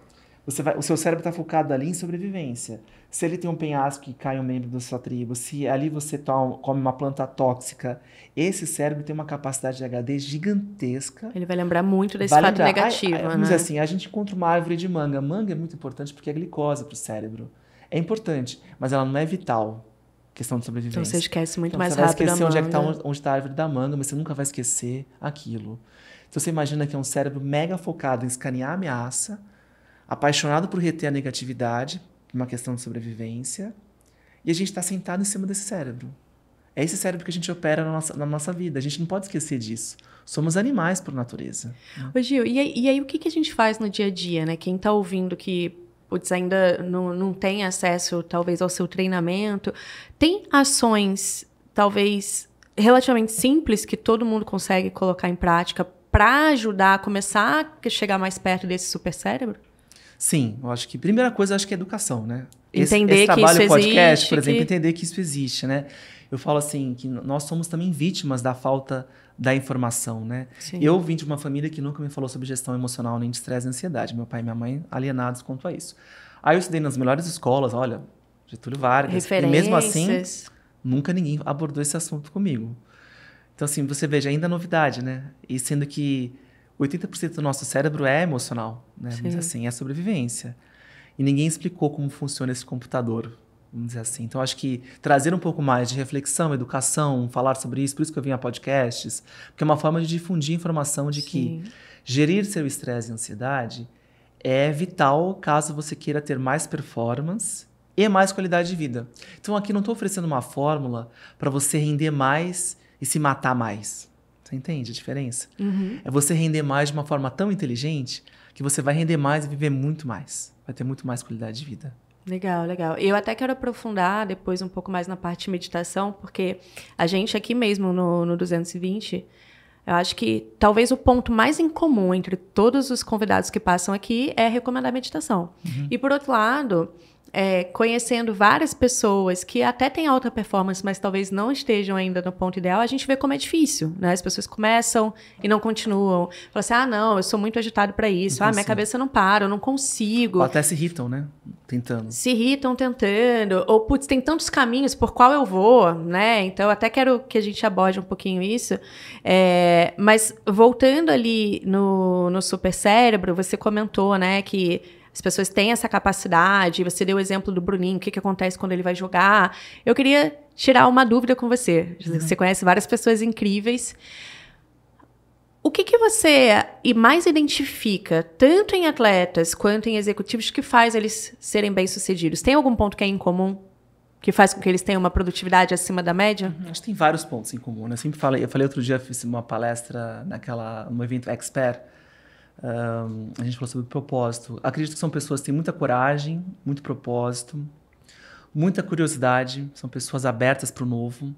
S2: você vai, o seu cérebro está focado ali em sobrevivência. Se ele tem um penhasco que cai um membro da sua tribo, se ali você toma, come uma planta tóxica, esse cérebro tem uma capacidade de HD gigantesca.
S1: Ele vai lembrar muito desse vai fato negativo. A, a, né? assim,
S2: a gente encontra uma árvore de manga. Manga é muito importante porque é glicose para o cérebro. É importante, mas ela não é vital questão de sobrevivência. Então você esquece muito então, mais rápido. Você vai esquecer onde é que está onde tá a árvore da manga, mas você nunca vai esquecer aquilo. Então você imagina que é um cérebro mega focado em escanear a ameaça, apaixonado por reter a negatividade, uma questão de sobrevivência, e a gente está sentado em cima desse cérebro. É esse cérebro que a gente opera na nossa, na nossa vida. A gente não pode esquecer disso. Somos animais por natureza.
S1: Ô, Gil, e aí, e aí o que, que a gente faz no dia a dia, né? Quem está ouvindo que putz, ainda não, não tem acesso, talvez, ao seu treinamento. Tem ações, talvez, relativamente simples que todo mundo consegue colocar em prática para ajudar a começar a chegar mais perto desse super cérebro?
S2: Sim, eu acho que primeira coisa acho que é educação, né? Entender esse, trabalho, que trabalho, isso podcast, existe, por exemplo, que... entender que isso existe, né? Eu falo assim que nós somos também vítimas da falta da informação, né? Sim. Eu vim de uma família que nunca me falou sobre gestão emocional, nem de estresse e ansiedade. Meu pai e minha mãe alienados quanto a isso. Aí eu estudei nas melhores escolas, olha, Getúlio Vargas. E mesmo assim, nunca ninguém abordou esse assunto comigo. Então, assim, você veja, ainda é novidade, né? E sendo que 80% do nosso cérebro é emocional, né? Sim. Mas, assim, é sobrevivência. E ninguém explicou como funciona esse computador, vamos dizer assim. Então, acho que trazer um pouco mais de reflexão, educação, falar sobre isso, por isso que eu vim a podcasts, porque é uma forma de difundir informação de que Sim. gerir seu estresse e ansiedade é vital caso você queira ter mais performance e mais qualidade de vida. Então, aqui não estou oferecendo uma fórmula para você render mais e se matar mais. Você entende a diferença? Uhum. É você render mais de uma forma tão inteligente que você vai render mais e viver muito mais. Vai ter muito mais qualidade de vida.
S1: Legal, legal. Eu até quero aprofundar depois um pouco mais na parte de meditação, porque a gente aqui mesmo no, no 220, eu acho que talvez o ponto mais em comum entre todos os convidados que passam aqui é recomendar meditação. Uhum. E por outro lado, é, conhecendo várias pessoas que até têm alta performance, mas talvez não estejam ainda no ponto ideal, a gente vê como é difícil, né? As pessoas começam e não continuam. Falam assim, ah, não, eu sou muito agitado para isso, ah, minha cabeça não para, eu não consigo. Ou até se
S2: irritam, né? Tentando.
S1: Se irritam tentando. Ou, putz, tem tantos caminhos por qual eu vou, né? Então, até quero que a gente aborde um pouquinho isso. É, mas voltando ali no, no cérebro, você comentou, né, que as pessoas têm essa capacidade. Você deu o exemplo do Bruninho, o que, que acontece quando ele vai jogar. Eu queria tirar uma dúvida com você. Uhum. Você conhece várias pessoas incríveis. O que, que você e mais identifica, tanto em atletas quanto em executivos, que faz eles serem bem-sucedidos? Tem algum ponto que é em comum? Que faz com que eles tenham uma produtividade acima da média? Uhum,
S2: acho que tem vários pontos em comum. Né? Eu sempre falei, eu falei outro dia, fiz uma palestra naquela, no evento Expert, um, a gente falou sobre propósito. Acredito que são pessoas que têm muita coragem, muito propósito, muita curiosidade, são pessoas abertas para o novo.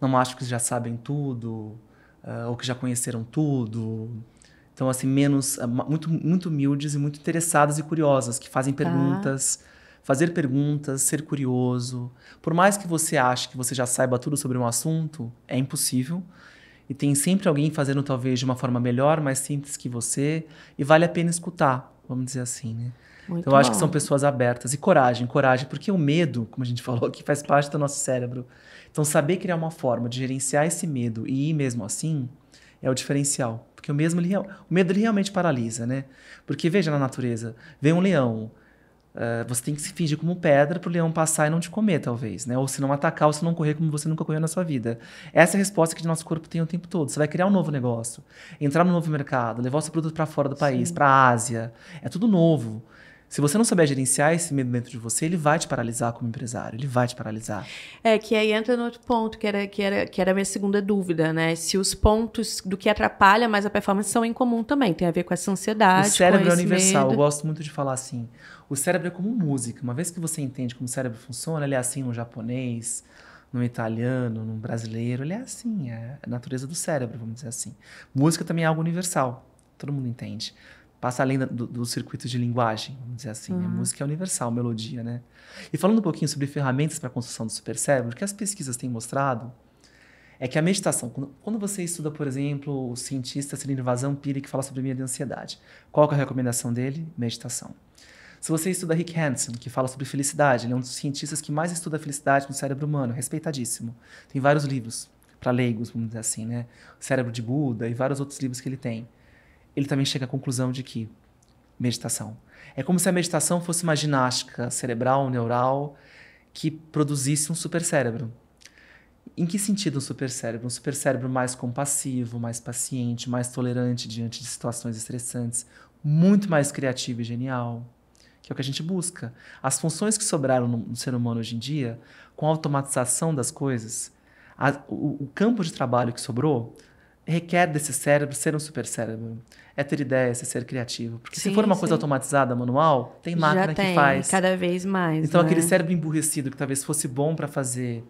S2: Não acho que já sabem tudo uh, ou que já conheceram tudo. Então, assim, menos, ah, muito, muito humildes e muito interessadas e curiosas, que fazem tá. perguntas. Fazer perguntas, ser curioso. Por mais que você ache que você já saiba tudo sobre um assunto, é impossível. E tem sempre alguém fazendo talvez de uma forma melhor, mais simples que você, e vale a pena escutar, vamos dizer assim, né? Então, Muito então, eu acho que são pessoas abertas. E coragem, coragem, porque o medo, como a gente falou aqui, faz parte do nosso cérebro. Então, saber criar uma forma de gerenciar esse medo e ir mesmo assim é o diferencial. Porque o, mesmo, o medo ele realmente paralisa, né? Porque veja na natureza: vem um leão, ah, você tem que se fingir como pedra para o leão passar e não te comer, talvez, né? Ou se não atacar, ou se não correr como você nunca correu na sua vida. Essa é a resposta que o nosso corpo tem o tempo todo. Você vai criar um novo negócio, entrar num novo mercado, levar o seu produto para fora do país, para a Ásia. É tudo novo. Se você não souber gerenciar esse medo dentro de você, ele vai te paralisar como empresário, ele vai te paralisar.
S1: É, que aí entra no outro ponto, que era, que era, que era a minha segunda dúvida, né? Se os pontos do que atrapalha mais a performance são em comum também, tem a ver com essa ansiedade. O cérebro é universal, medo. eu
S2: gosto muito de falar assim. O cérebro é como música. Uma vez que você entende como o cérebro funciona, ele é assim no japonês, no italiano, no brasileiro, ele é assim, é a natureza do cérebro, vamos dizer assim. Música também é algo universal, todo mundo entende. Passa além dos do circuitos de linguagem, vamos dizer assim. Né? Uhum. Música é universal, melodia, né? E falando um pouquinho sobre ferramentas para a construção do supercérebro, o que as pesquisas têm mostrado é que a meditação, quando, quando você estuda, por exemplo, o cientista Cilindro Vazão Piri, que fala sobre medo e ansiedade, qual é a recomendação dele? Meditação. Se você estuda Rick Hansen, que fala sobre felicidade, ele é um dos cientistas que mais estuda a felicidade no cérebro humano, respeitadíssimo. Tem vários livros para leigos, vamos dizer assim, né? O Cérebro de Buda e vários outros livros que ele tem. Ele também chega à conclusão de que meditação é como se a meditação fosse uma ginástica cerebral, neural, que produzisse um supercérebro. Em que sentido um supercérebro? Um supercérebro mais compassivo, mais paciente, mais tolerante diante de situações estressantes, muito mais criativo e genial, que é o que a gente busca. As funções que sobraram no, no ser humano hoje em dia, com a automatização das coisas, a, o, o, campo de trabalho que sobrou requer desse cérebro ser um super cérebro. É ter ideias, é ser criativo. Porque sim, se for uma sim. coisa automatizada, manual, tem máquina Já tem, que faz.
S1: cada vez mais. Então, né? aquele cérebro
S2: emburrecido que talvez fosse bom para fazer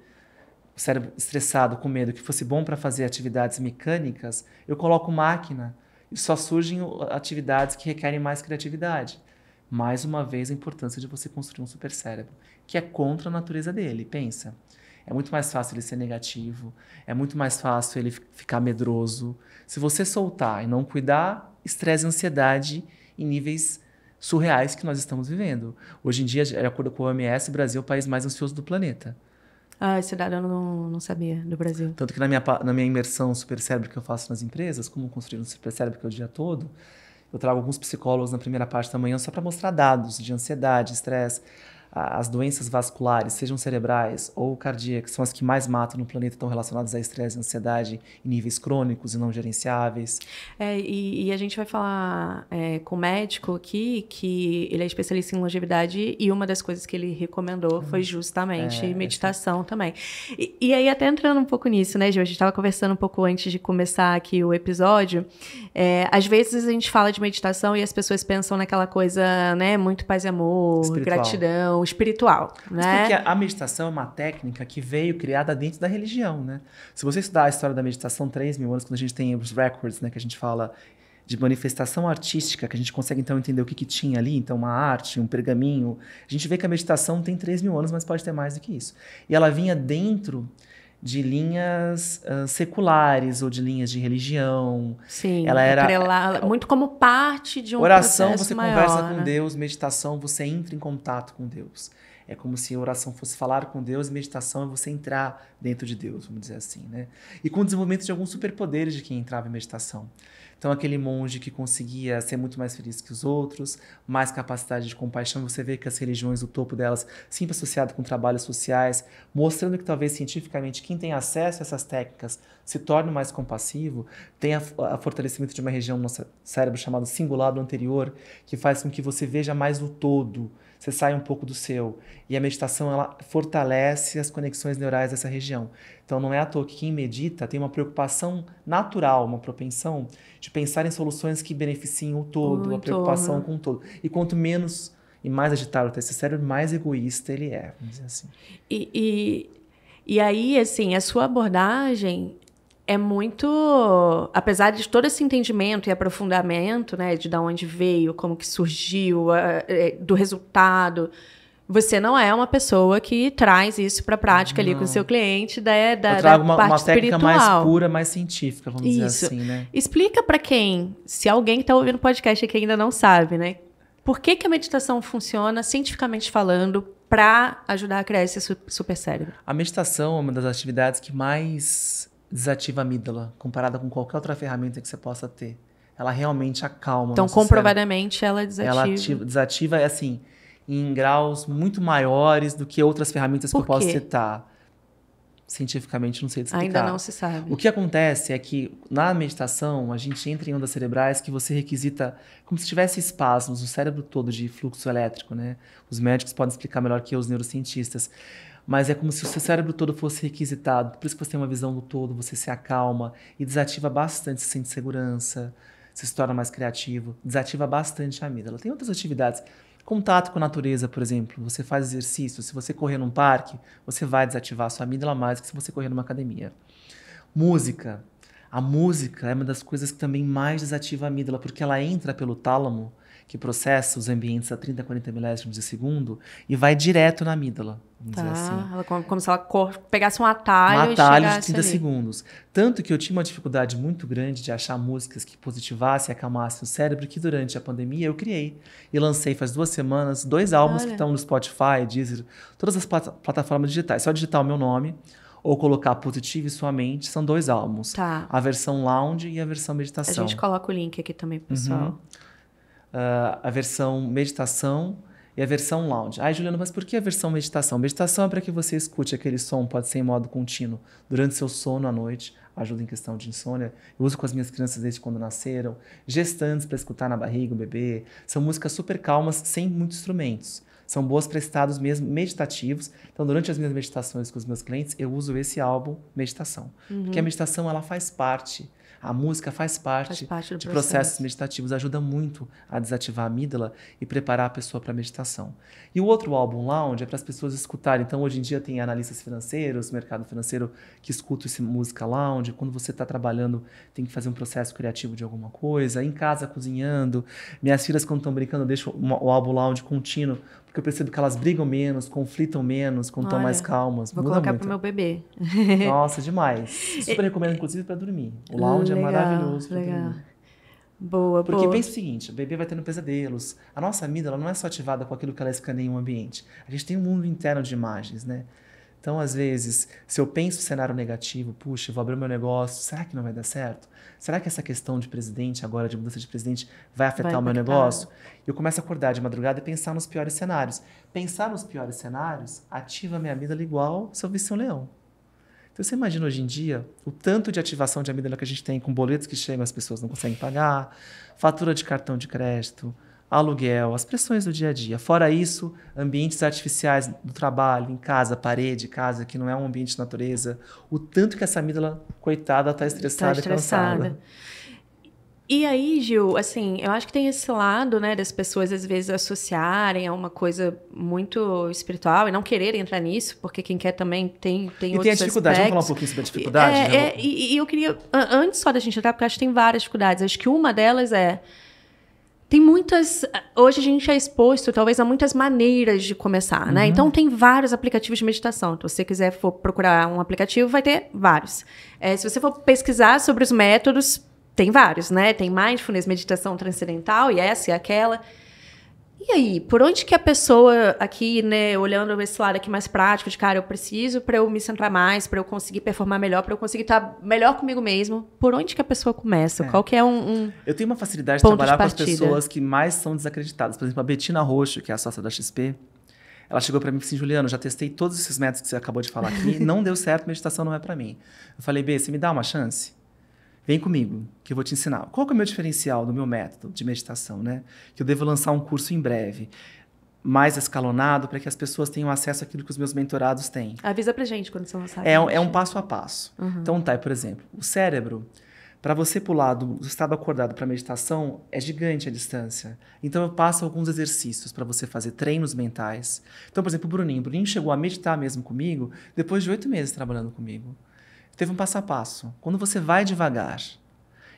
S2: o cérebro estressado, com medo, que fosse bom para fazer atividades mecânicas, eu coloco máquina e só surgem atividades que requerem mais criatividade mais uma vez a importância de você construir um super cérebro, que é contra a natureza dele, pensa. É muito mais fácil ele ser negativo, é muito mais fácil ele ficar medroso. Se você soltar e não cuidar, estresse e ansiedade em níveis surreais que nós estamos vivendo. Hoje em dia, de acordo com a OMS, o Brasil é o país mais ansioso do planeta.
S1: Ah, esse dado eu não, não sabia, do Brasil.
S2: Tanto que na minha, na minha imersão super cérebro que eu faço nas empresas, como construir um super cérebro que é o dia todo, eu trago alguns psicólogos na primeira parte da manhã só para mostrar dados de ansiedade, estresse, as doenças vasculares, sejam cerebrais ou cardíacas, são as que mais matam no planeta, estão relacionadas a estresse, ansiedade em níveis crônicos e não gerenciáveis.
S1: É, e, e, a gente vai falar é, com o médico aqui, que ele é especialista em longevidade, e uma das coisas que ele recomendou uhum. foi hum. justamente é, é, meditação também. E, e, aí, até entrando um pouco nisso, né, Gil? A gente estava conversando um pouco antes de começar aqui o episódio. É, às vezes a gente fala de meditação e as pessoas pensam naquela coisa, né, muito paz e amor, Espiritual. gratidão espiritual, né? Porque
S2: a meditação é uma técnica que veio criada dentro da religião, né? Se você estudar a história da meditação, 3 mil anos, quando a gente tem os records, né, que a gente fala de manifestação artística, que a gente consegue então entender o que, que tinha ali, então uma arte, um pergaminho. A gente vê que a meditação tem 3 mil anos, mas pode ter mais do que isso. E ela vinha dentro de linhas uh, seculares ou de linhas de religião.
S1: Sim, ela era é, muito como parte de um oração. você maior, conversa né? com
S2: Deus, meditação você entra em contato com Deus. É como se a oração fosse falar com Deus e meditação é você entrar dentro de Deus, vamos dizer assim, né? E com o desenvolvimento de alguns superpoderes de quem entrava em meditação. Então, aquele monge que conseguia ser muito mais feliz que os outros, mais capacidade de compaixão, você vê que as religiões, o topo delas, sempre associado com trabalhos sociais, mostrando que talvez cientificamente quem tem acesso a essas técnicas se torne mais compassivo, tem o fortalecimento de uma região no nosso cérebro chamado cingulado anterior, que faz com que você veja mais o todo você sai um pouco do seu. E a meditação, ela fortalece as conexões neurais dessa região. Então, não é à toa que quem medita tem uma preocupação natural, uma propensão de pensar em soluções que beneficiem o todo, uma a preocupação com o todo. E quanto menos e mais agitado está esse cérebro, mais egoísta ele é, vamos dizer assim.
S1: E, e, e aí, assim, a sua abordagem é muito, apesar de todo esse entendimento e aprofundamento, né, de da onde veio, como que surgiu, é, do resultado, você não é uma pessoa que traz isso para a prática não. ali com o seu cliente da, da, Eu trago da uma, parte uma técnica espiritual. mais pura,
S2: mais científica, vamos isso. dizer assim, né?
S1: Explica para quem, se alguém que está ouvindo o podcast aqui ainda não sabe, né? Por que, que a meditação funciona, cientificamente falando, para ajudar a criar esse super cérebro?
S2: A meditação é uma das atividades que mais desativa a amígdala, comparada com qualquer outra ferramenta que você possa ter. Ela realmente acalma. Então, comprovadamente, cérebro. ela é desativa. Ela ativa, desativa, é assim, em graus muito maiores do que outras ferramentas Por que eu posso quê? citar. Cientificamente, não sei explicar. Ainda não se sabe. O que acontece é que na meditação, a gente entra em ondas cerebrais que você requisita como se tivesse espasmos no cérebro todo de fluxo elétrico, né? Os médicos podem explicar melhor que eu, os neurocientistas mas é como se o seu cérebro todo fosse requisitado. Por isso que você tem uma visão do todo, você se acalma e desativa bastante, se sente segurança, se, torna mais criativo, desativa bastante a amígdala. Tem outras atividades. Contato com a natureza, por exemplo, você faz exercício. Se você correr num parque, você vai desativar a sua amígdala mais que se você correr numa academia. Música. A música é uma das coisas que também mais desativa a amígdala, porque ela entra pelo tálamo que processa os ambientes a 30, 40 milésimos de segundo e vai direto na amígdala. Vamos tá. dizer assim.
S1: Ela, como, como, se ela pegasse um atalho. Um atalho de 30 ali.
S2: segundos. Tanto que eu tinha uma dificuldade muito grande de achar músicas que positivassem e acalmassem o cérebro, que durante a pandemia eu criei. E lancei faz duas semanas dois álbuns Olha. que estão no Spotify, Deezer, todas as plat plataformas digitais. Só digitar o meu nome ou colocar positivo em Sua Mente, são dois álbuns. Tá. A versão lounge e a versão meditação. A gente
S1: coloca o link aqui também pessoal.
S2: Uhum uh, a versão meditação e a versão lounge. Ai, Juliana, mas por que a versão meditação? Meditação é para que você escute aquele som, pode ser em modo contínuo, durante seu sono à noite, ajuda em questão de insônia. Eu uso com as minhas crianças desde quando nasceram, gestantes para escutar na barriga o bebê. São músicas super calmas, sem muitos instrumentos. São boas para estados mesmo meditativos. Então, durante as minhas meditações com os meus clientes, eu uso esse álbum Meditação. Uhum. Porque a meditação, ela faz parte a música faz parte, faz parte de processo. processos meditativos, ajuda muito a desativar a amígdala e preparar a pessoa para a meditação. E o outro álbum lounge é para as pessoas escutarem. Então, hoje em dia tem analistas financeiros, mercado financeiro que escuta esse música lounge. Quando você está trabalhando, tem que fazer um processo criativo de alguma coisa. Em casa, cozinhando. Minhas filhas, quando estão brincando, eu deixo o álbum lounge contínuo porque eu percebo que elas brigam menos, conflitam menos, quando estão mais calmas. Vou Muda colocar muito. pro meu
S1: bebê. Nossa,
S2: demais. Super recomendo, inclusive, para dormir.
S1: O lounge é legal, é maravilhoso. Legal. Dormir. Boa, Porque boa. pensa o
S2: seguinte, o bebê vai tendo pesadelos. A nossa amígdala não é só ativada com aquilo que ela escaneia em um ambiente. A gente tem um mundo interno de imagens, né? Então, às vezes, se eu penso no cenário negativo, puxa, vou abrir meu negócio, será que não vai dar certo? Será que essa questão de presidente agora, de mudança de presidente, vai afetar vai o meu negócio? Eu começo a acordar de madrugada e pensar nos piores cenários. Pensar nos piores cenários ativa minha amígdala igual se eu visse um leão. Então, você imagina hoje em dia o tanto de ativação de amígdala que a gente tem com boletos que chegam, as pessoas não conseguem pagar, fatura de cartão de crédito, aluguel, as pressões do dia a dia. Fora isso, ambientes artificiais do trabalho, em casa, parede, casa, que não é um ambiente de natureza. O tanto que essa amígdala, coitada, está estressada, tá estressada. cansada.
S1: E aí, Gil, assim, eu acho que tem esse lado, né, das pessoas às vezes associarem a uma coisa muito espiritual e não querer entrar nisso, porque quem quer também tem tem E tem a dificuldade, aspectos. vamos falar
S2: um pouquinho sobre a dificuldade? É, né? é,
S1: e, e eu queria, antes só da gente entrar, porque acho que tem várias dificuldades, acho que uma delas é tem muitas. Hoje a gente é exposto, talvez, a muitas maneiras de começar, né? uhum. né? Então, tem vários aplicativos de meditação. Então, se você quiser for procurar um aplicativo, vai ter vários. É, se você for pesquisar sobre os métodos, tem vários, né? Tem mindfulness, meditação transcendental, e essa e aquela. E aí, por onde que a pessoa aqui, né, olhando esse lado aqui mais prático, de cara, eu preciso para eu me centrar mais, para eu conseguir performar melhor, para eu conseguir estar tá melhor comigo mesmo, por onde que a pessoa começa? É. Qual que é um, um Eu tenho uma facilidade
S2: de trabalhar de com as pessoas que mais são desacreditadas. Por exemplo, a Betina Roxo, que é a sócia da XP, ela chegou para mim e disse assim, Juliano, já testei todos esses métodos que você acabou de falar aqui, não deu certo, meditação não é para mim. Eu falei, B, você me dá uma chance? Vem comigo, que eu vou te ensinar. Qual que é o meu diferencial do meu método de meditação, né? Que eu devo lançar um curso em breve, mais escalonado, para que as pessoas tenham acesso àquilo que os meus mentorados têm.
S1: Avisa pra gente quando você lançar. É, é
S2: um passo a passo. Uhum. Então tá, por exemplo, o cérebro, para você pular do estado acordado para meditação, é gigante a distância. Então eu passo alguns exercícios para você fazer treinos mentais. Então, por exemplo, o Bruninho. O Bruninho chegou a meditar mesmo comigo depois de oito meses trabalhando comigo teve um passo a passo. Quando você vai devagar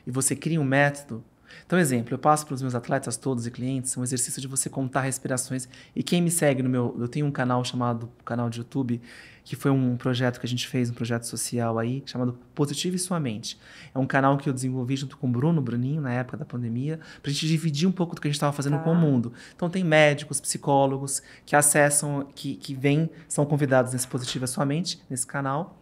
S2: e você cria um método. Então, exemplo, eu passo para os meus atletas todos e clientes um exercício de você contar respirações. E quem me segue no meu. Eu tenho um canal chamado canal de YouTube, que foi um projeto que a gente fez, um projeto social aí, chamado Positivo e Sua Mente. É um canal que eu desenvolvi junto com o Bruno Bruninho na época da pandemia, para a gente dividir um pouco do que a gente estava fazendo com o tá. mundo. Então, tem médicos, psicólogos que acessam, que, que vêm, são convidados nesse Positivo e Sua Mente, nesse canal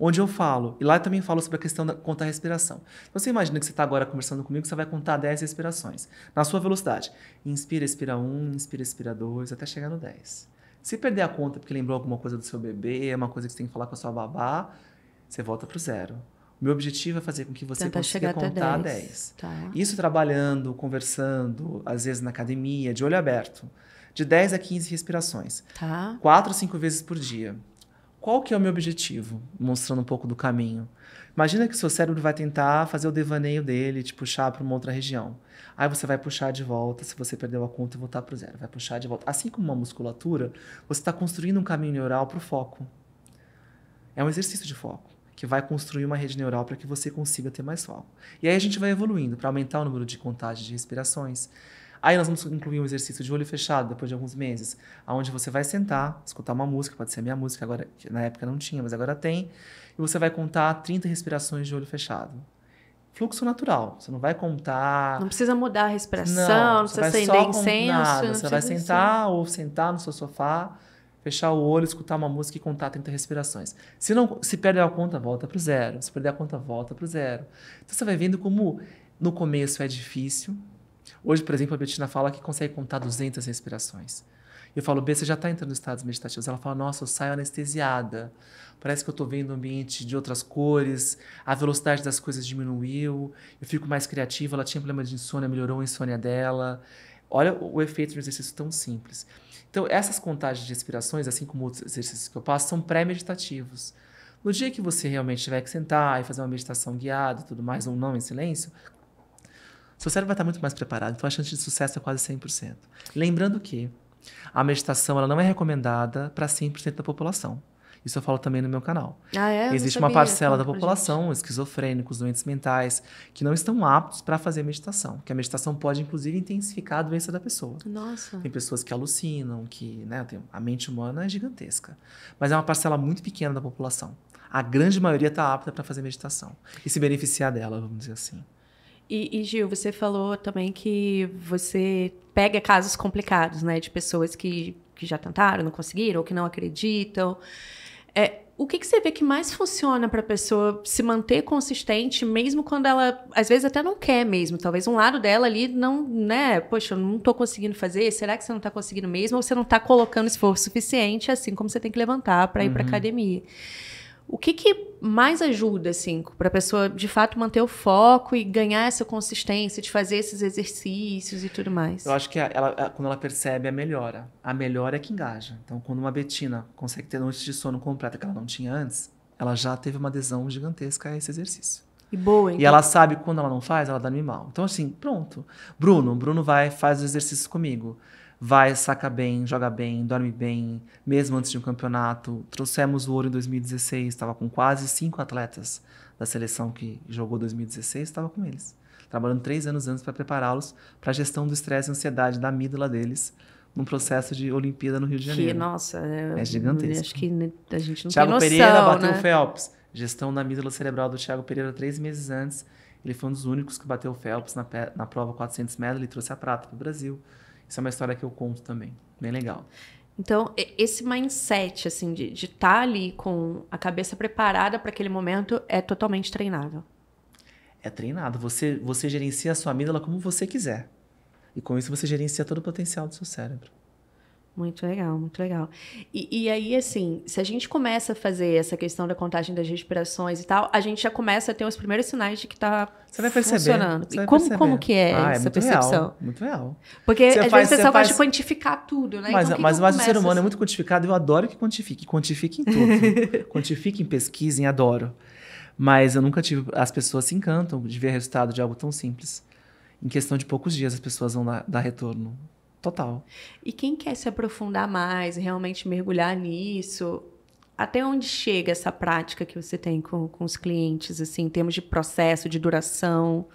S2: onde eu falo, e lá eu também falo sobre a questão da contar respiração. Então, você imagina que você está agora conversando comigo, você vai contar 10 respirações, na sua velocidade. Inspira, expira 1, um, inspira, expira 2, até chegar no 10. Se perder a conta porque lembrou alguma coisa do seu bebê, é uma coisa que você tem que falar com a sua babá, você volta para o zero. Meu objetivo é fazer com que você Tentar consiga contar 10. 10. Tá. Isso trabalhando, conversando, às vezes na academia, de olho aberto. De 10 a 15 respirações. Tá. 4 ou 5 vezes por dia qual que é o meu objetivo? Mostrando um pouco do caminho. Imagina que o seu cérebro vai tentar fazer o devaneio dele, te puxar para uma outra região. Aí você vai puxar de volta, se você perdeu a conta, e voltar para o zero. Vai puxar de volta. Assim como uma musculatura, você está construindo um caminho neural para o foco. É um exercício de foco que vai construir uma rede neural para que você consiga ter mais foco. E aí a gente vai evoluindo para aumentar o número de contagens de respirações, Aí nós vamos incluir um exercício de olho fechado depois de alguns meses, aonde você vai sentar, escutar uma música, pode ser a minha música, agora na época não tinha, mas agora tem, e você vai contar 30 respirações de olho fechado. Fluxo natural, você não vai contar. Não
S1: precisa mudar a respiração, não, não precisa acender incenso. Nada. Você vai sentar
S2: ou sentar no seu sofá, fechar o olho, escutar uma música e contar 30 respirações. Se não, se perder a conta, volta para o zero. Se perder a conta, volta para o zero. Então você vai vendo como no começo é difícil, Hoje, por exemplo, a Betina fala que consegue contar 200 respirações. Eu falo, B, você já está entrando nos estados meditativos. Ela fala, nossa, eu saio anestesiada. Parece que eu estou vendo o ambiente de outras cores, a velocidade das coisas diminuiu, eu fico mais criativa. Ela tinha problema de insônia, melhorou a insônia dela. Olha o efeito de um exercício tão simples. Então, essas contagens de respirações, assim como outros exercícios que eu passo, são pré-meditativos. No dia que você realmente tiver que sentar e fazer uma meditação guiada e tudo mais, ou não em silêncio, seu cérebro vai estar muito mais preparado, então a chance de sucesso é quase 100%. Lembrando que a meditação ela não é recomendada para 100% da população. Isso eu falo também no meu canal. Ah, é? Existe uma parcela da população, esquizofrênicos, doentes mentais, que não estão aptos para fazer meditação. Que a meditação pode, inclusive, intensificar a doença da pessoa. Nossa. Tem pessoas que alucinam, que né, a mente humana é gigantesca. Mas é uma parcela muito pequena da população. A grande maioria está apta para fazer meditação e se beneficiar dela, vamos dizer assim.
S1: E, e, Gil, você falou também que você pega casos complicados, né? De pessoas que, que já tentaram, não conseguiram, ou que não acreditam. É, o que, que você vê que mais funciona para a pessoa se manter consistente, mesmo quando ela, às vezes, até não quer mesmo? Talvez um lado dela ali não, né? Poxa, eu não estou conseguindo fazer. Será que você não está conseguindo mesmo? Ou você não está colocando esforço suficiente, assim como você tem que levantar para ir uhum. para academia? O que, que mais ajuda, assim, para a pessoa de fato manter o foco e ganhar essa consistência de fazer esses exercícios e tudo mais? Eu
S2: acho que ela, quando ela percebe a melhora, a melhora é que engaja. Então, quando uma Betina consegue ter noites de sono completa que ela não tinha antes, ela já teve uma adesão gigantesca a esse exercício.
S1: E boa, hein? E ela
S2: então. sabe quando ela não faz, ela dá dá-me mal. Então, assim, pronto. Bruno, Bruno vai, faz os exercícios comigo vai, saca bem, joga bem, dorme bem, mesmo antes de um campeonato. Trouxemos o ouro em 2016, estava com quase cinco atletas da seleção que jogou 2016, estava com eles. Trabalhando três anos antes para prepará-los para a gestão do estresse e ansiedade da amígdola deles, num processo de Olimpíada no Rio de Janeiro. Que, nossa, é, é gigantesco. Acho que a gente não Thiago tem noção, Pereira bateu né? o Phelps. Gestão da amígdala cerebral do Thiago Pereira três meses antes. Ele foi um dos únicos que bateu o Phelps na, na prova 400 metros e trouxe a prata para o Brasil. Essa é uma história que eu conto também. Bem legal.
S1: Então, esse mindset, assim, de estar tá ali com a cabeça preparada para aquele momento é totalmente treinável.
S2: É treinado. Você, você gerencia a sua amígdala como você quiser. E com isso você gerencia todo o potencial do seu cérebro.
S1: Muito legal, muito legal. E, e, aí, assim, se a gente começa a fazer essa questão da contagem das respirações e tal, a gente já começa a ter os primeiros sinais de que está você vai perceber, funcionando. Você vai como, perceber. como que é ah, é essa é percepção? Real, muito real. Porque você às faz, vezes o pessoal faz... gosta de quantificar tudo, né? Mas, então, que mas, mas o ser humano é assim? é
S2: muito quantificado, eu adoro que quantifique. Quantifique em tudo. quantifique em pesquisa, em adoro. Mas eu nunca tive. As pessoas se encantam de ver resultado de algo tão simples. Em questão de poucos dias, as pessoas vão dar, dar retorno Total.
S1: E quem quer se aprofundar mais, realmente mergulhar nisso, até onde chega essa prática que você tem com, com os clientes, assim, em termos de processo, de duração?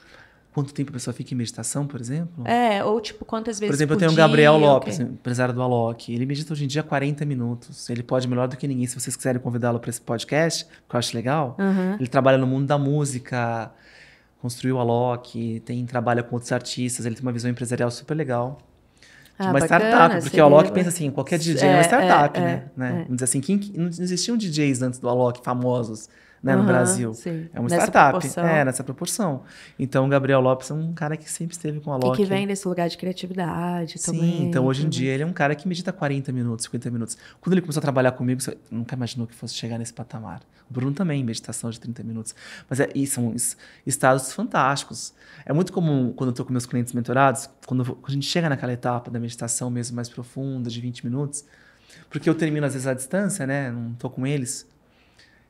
S2: Quanto tempo a pessoa fica em meditação, por exemplo?
S1: É, ou tipo, quantas vezes Por exemplo, por eu tenho o Gabriel Lopes, okay.
S2: empresário do Alok. Ele medita hoje em dia 40 minutos. Ele pode melhor do que ninguém. Se vocês quiserem convidá-lo para esse podcast, que eu acho legal, uhum. ele trabalha no mundo da música, construiu o Alok, tem, trabalha com outros artistas, ele tem uma visão empresarial super legal. Ah, de uma bacana, startup. Porque o Alok pensa assim, qualquer DJ é, é uma startup, é, né? É, né? É. Vamos dizer assim, quem, não existiam DJs antes do Alok famosos né, uhum, no Brasil. Sim. É uma nessa startup. Proporção. É, nessa proporção. Então, o Gabriel Lopes é um cara que sempre esteve com a Loki. E que vem
S1: nesse lugar de criatividade sim, também. Sim, então hoje em dia
S2: ele é um cara que medita 40 minutos, 50 minutos. Quando ele começou a trabalhar comigo, eu nunca imaginou que fosse chegar nesse patamar. O Bruno também, meditação de 30 minutos. Mas é, são estados fantásticos. É muito comum, quando eu estou com meus clientes mentorados, quando, quando a gente chega naquela etapa da meditação mesmo mais profunda, de 20 minutos, porque eu termino às vezes à distância, né? Não estou com eles.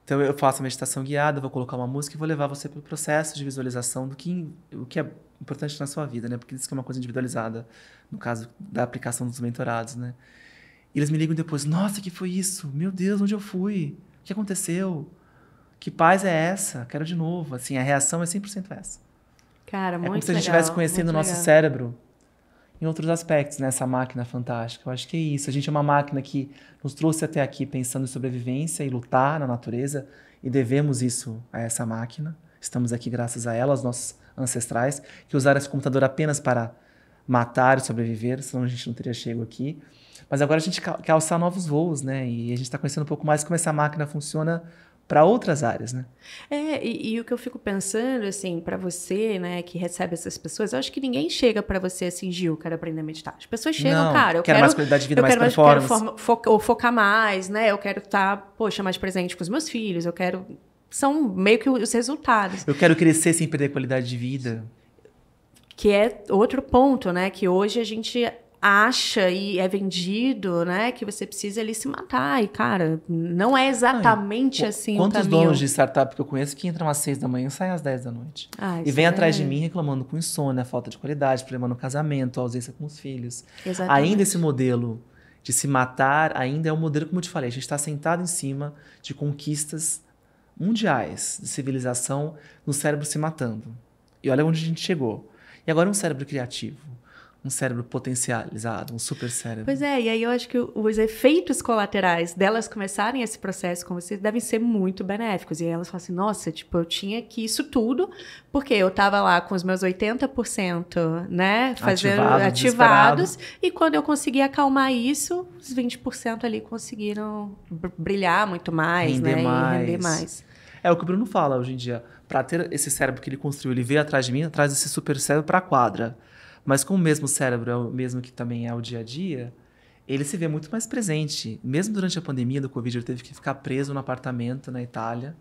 S2: Então eu faço a meditação guiada, vou colocar uma música e vou levar você para o processo de visualização do que, o que é importante na sua vida, né? Porque isso que é uma coisa individualizada, no caso da aplicação dos mentorados, né? E eles me ligam depois, nossa, que foi isso? Meu Deus, onde eu fui? O que aconteceu? Que paz é essa? Quero de novo. Assim, a reação é 100% essa.
S1: Cara, é muito legal. É como se a gente estivesse conhecendo o nosso legal. cérebro
S2: em outros aspectos nessa né? máquina fantástica. Eu acho que é isso. A gente é uma máquina que nos trouxe até aqui pensando em sobrevivência e lutar na natureza e devemos isso a essa máquina. Estamos aqui graças a ela, aos nossos ancestrais, que usaram esse computador apenas para matar e sobreviver, senão a gente não teria chego aqui. Mas agora a gente quer alçar novos voos, né? E a gente está conhecendo um pouco mais como essa máquina funciona para outras áreas, né?
S1: É, e, e, o que eu fico pensando, assim, para você, né, que recebe essas pessoas, eu acho que ninguém chega para você assim, Gil, quero aprender a meditar. As pessoas chegam, Não, cara, eu quero, quero mais qualidade de vida, mais quero performance. quero focar mais, né? Eu quero estar, tá, poxa, mais presente com os meus filhos, eu quero. São meio que os resultados.
S2: Eu quero crescer sem perder qualidade de vida.
S1: Que é outro ponto, né? Que hoje a gente acha e é vendido, né? Que você precisa ali se matar. E, cara, não é exatamente Ai, assim Quantos o donos de
S2: startup que eu conheço que entram às seis da manhã e saem às dez da noite? Ah, e vem é... atrás de mim reclamando com insônia, falta de qualidade, problema no casamento, ausência com os filhos. Exatamente. Ainda esse modelo de se matar ainda é um modelo, como eu te falei, a gente está sentado em cima de conquistas mundiais de civilização no cérebro se matando. E olha onde a gente chegou. E agora um cérebro criativo um cérebro potencializado, um super cérebro. Pois
S1: é, e aí eu acho que os efeitos colaterais delas começarem esse processo com você devem ser muito benéficos. E elas falam assim, nossa, tipo, eu tinha que isso tudo, porque eu tava lá com os meus 80%, né, fazendo Ativado, ativados, e quando eu consegui acalmar isso, os 20% ali conseguiram brilhar muito mais, render né, mais. render mais. É o que o Bruno fala
S2: hoje em dia. Para ter esse cérebro que ele construiu, ele veio atrás de mim, atrás desse super cérebro para a quadra mas com o mesmo cérebro, é o mesmo que também é o dia a dia, ele se vê muito mais presente. Mesmo durante a pandemia do Covid, ele teve que ficar preso no apartamento na Itália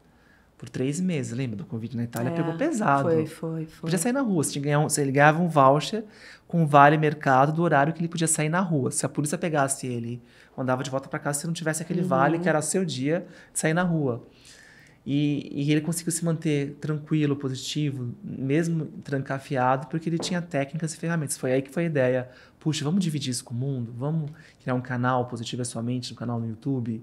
S2: por três meses. Lembra do Covid na Itália? É, pegou pesado. Foi, foi, foi. Podia sair na rua. Você, tinha um, você ganhava um voucher com um vale mercado do horário que ele podia sair na rua. Se a polícia pegasse ele, mandava de volta para casa se não tivesse aquele uhum. vale que era seu dia de sair na rua. E, e, ele conseguiu se manter tranquilo, positivo, mesmo trancafiado, porque ele tinha técnicas e ferramentas. Foi aí que foi a ideia. Puxa, vamos dividir isso com o mundo? Vamos criar um canal Positiva Sua Mente, um canal no YouTube?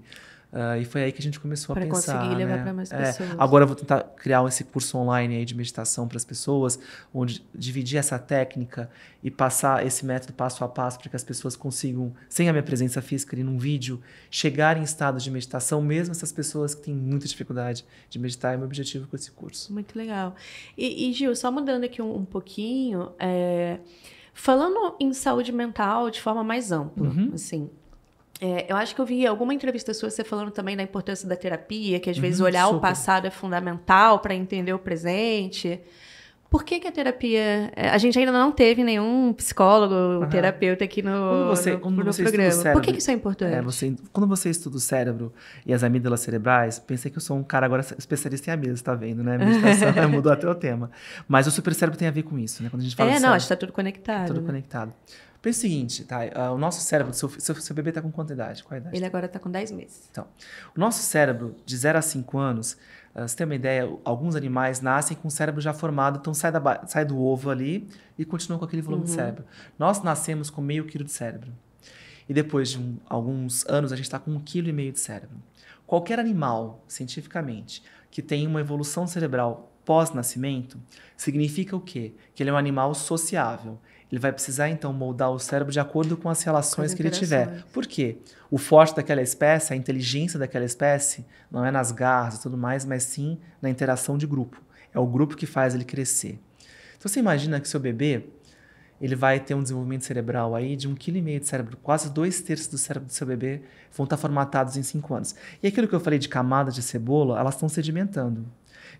S2: Uh, e foi aí que a gente começou pra a pensar. Conseguir levar né? para mais é, pessoas. É, agora eu vou tentar criar esse curso online aí de meditação para as pessoas, onde dividir essa técnica e passar esse método passo a passo para que as pessoas consigam, sem a minha presença física ali num vídeo, chegar em estado de meditação, mesmo essas pessoas que têm muita dificuldade de meditar. É meu objetivo
S1: com esse curso. Muito legal. E, e Gil, só mudando aqui um, um pouquinho, é... falando em saúde mental de forma mais ampla, uhum. assim é, eu acho que eu vi alguma entrevista sua você falando também da importância da terapia, que às vezes uhum, olhar super. o passado é fundamental para entender o presente. Por que, que a terapia. Eh, a gente ainda não teve nenhum psicólogo, uhum. terapeuta aqui no, quando você, no, quando no você programa. Cérebro, Por que, que isso é importante? É,
S2: você, quando você estuda o cérebro e as amígdalas cerebrais, pensei que eu sou um cara agora especialista em amígdalas, tá vendo, né? Meditação mudou até o tema. Mas o super cérebro tem a ver com isso, né? Quando a gente fala É, não, cérebro, acho que tá tudo
S1: conectado. Tá tudo né? conectado.
S2: Pensa o seguinte, tá? Ah, o nosso cérebro, seu, seu, seu bebê tá com quanta idade? Qual idade? Ele
S1: agora tá com 10 meses.
S2: Então, o nosso cérebro, de 0 a 5 anos, ah, você tem uma ideia, alguns animais nascem com o cérebro já formado, então sai, da, sai do ovo ali e continuam com aquele volume uhum. de cérebro. Nós nascemos com meio quilo de cérebro. E depois de um, alguns anos, a gente está com um quilo e meio de cérebro. Qualquer animal, cientificamente, que tem uma evolução cerebral pós-nascimento, significa o quê? Que ele é um animal sociável ele vai precisar então moldar o cérebro de acordo com as relações que ele tiver. Por quê? O forte daquela espécie, a inteligência daquela espécie, não é nas garras e tudo mais, mas sim na interação de grupo. É o grupo que faz ele crescer. Então você imagina que seu bebê ele vai ter um desenvolvimento cerebral aí de um quilo e meio de cérebro, quase dois terços do cérebro do seu bebê vão estar formatados em cinco anos. E aquilo que eu falei de camada de cebola, elas estão sedimentando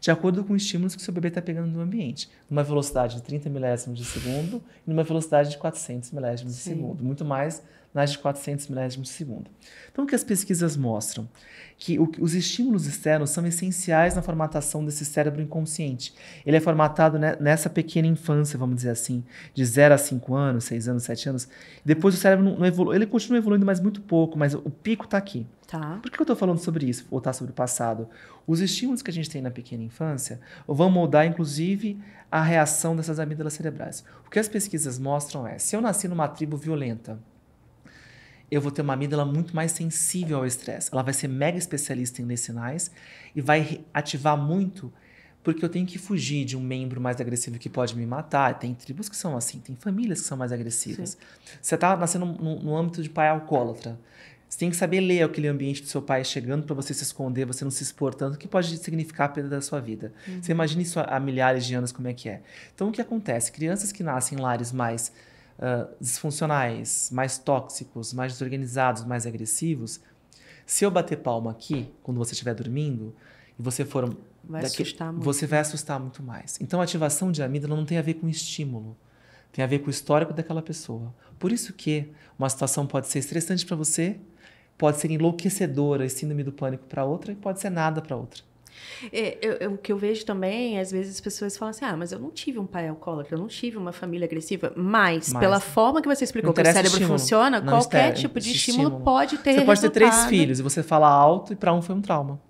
S2: de acordo com os estímulos que seu bebê está pegando no ambiente, numa velocidade de 30 milésimos de segundo e numa velocidade de 400 milésimos Sim. de segundo. Muito mais nas de 400 milésimos de segundo. Então, o que as pesquisas mostram? Que o, os estímulos externos são essenciais na formatação desse cérebro inconsciente. Ele é formatado né, nessa pequena infância, vamos dizer assim, de 0 a 5 anos, 6 anos, 7 anos. Depois o cérebro não, não evolui, ele continua evoluindo, mas muito pouco, mas o pico está aqui. Tá. Por que eu estou falando sobre isso, voltar sobre o passado? Os estímulos que a gente tem na pequena infância vão moldar, inclusive, a reação dessas amígdalas cerebrais. O que as pesquisas mostram é: se eu nasci numa tribo violenta, eu vou ter uma amígdala muito mais sensível ao estresse. Ela vai ser mega especialista em sinais e vai ativar muito, porque eu tenho que fugir de um membro mais agressivo que pode me matar. Tem tribos que são assim, tem famílias que são mais agressivas. Sim. Você está nascendo no, no âmbito de pai alcoólatra. Você tem que saber ler aquele ambiente do seu pai chegando para você se esconder, você não se expor tanto, que pode significar a perda da sua vida. Uhum. Você imagina isso há milhares de anos, como é que é. Então, o que acontece? Crianças que nascem em lares mais uh, disfuncionais, mais tóxicos, mais desorganizados, mais agressivos, se eu bater palma aqui, quando você estiver dormindo, e você for. Vai daqui, assustar muito. Você vai assustar muito mais. Então, a ativação de amígdala não tem a ver com estímulo. Tem a ver com o histórico daquela pessoa. Por isso que uma situação pode ser estressante para você, pode ser enlouquecedora e síndrome do pânico para outra, e pode ser nada para outra.
S1: É, eu, eu, o que eu vejo também, às vezes as pessoas falam assim: ah, mas eu não tive um pai alcoólatra, eu não tive uma família agressiva. Mas, mas pela forma que você explicou que o cérebro estímulo. funciona, não qualquer está, tipo de estímulo, estímulo, pode ter Você resultado. pode ter três filhos
S2: e você fala alto e para um foi um trauma.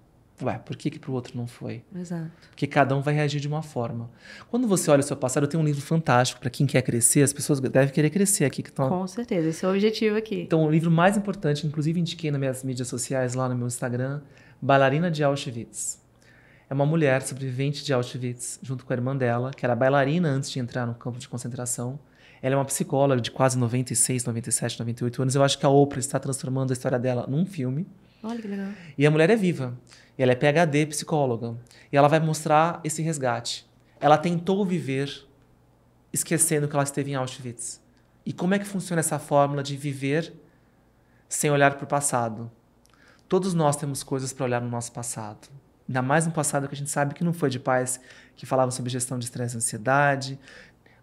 S2: Ué, por que, que para o outro não foi? Exato. Porque cada um vai reagir de uma forma. Quando você olha o seu passado, eu tenho um livro fantástico para quem quer crescer, as pessoas devem querer crescer aqui. Que tão...
S1: Com certeza, esse é o objetivo aqui.
S2: Então, o livro mais importante, inclusive indiquei nas minhas mídias sociais, lá no meu Instagram, Bailarina de Auschwitz é uma mulher sobrevivente de Auschwitz, junto com a irmã dela, que era bailarina antes de entrar no campo de concentração. Ela é uma psicóloga de quase 96, 97, 98 anos. Eu acho que a Oprah está transformando a história dela num filme. Olha que legal. E a mulher é viva. E ela é PhD psicóloga. E ela vai mostrar esse resgate. Ela tentou viver esquecendo que ela esteve em Auschwitz. E como é que funciona essa fórmula de viver sem olhar para o passado? Todos nós temos coisas para olhar no nosso passado. Ainda mais no passado que a gente sabe que não foi de pais que falavam sobre gestão de estresse e ansiedade,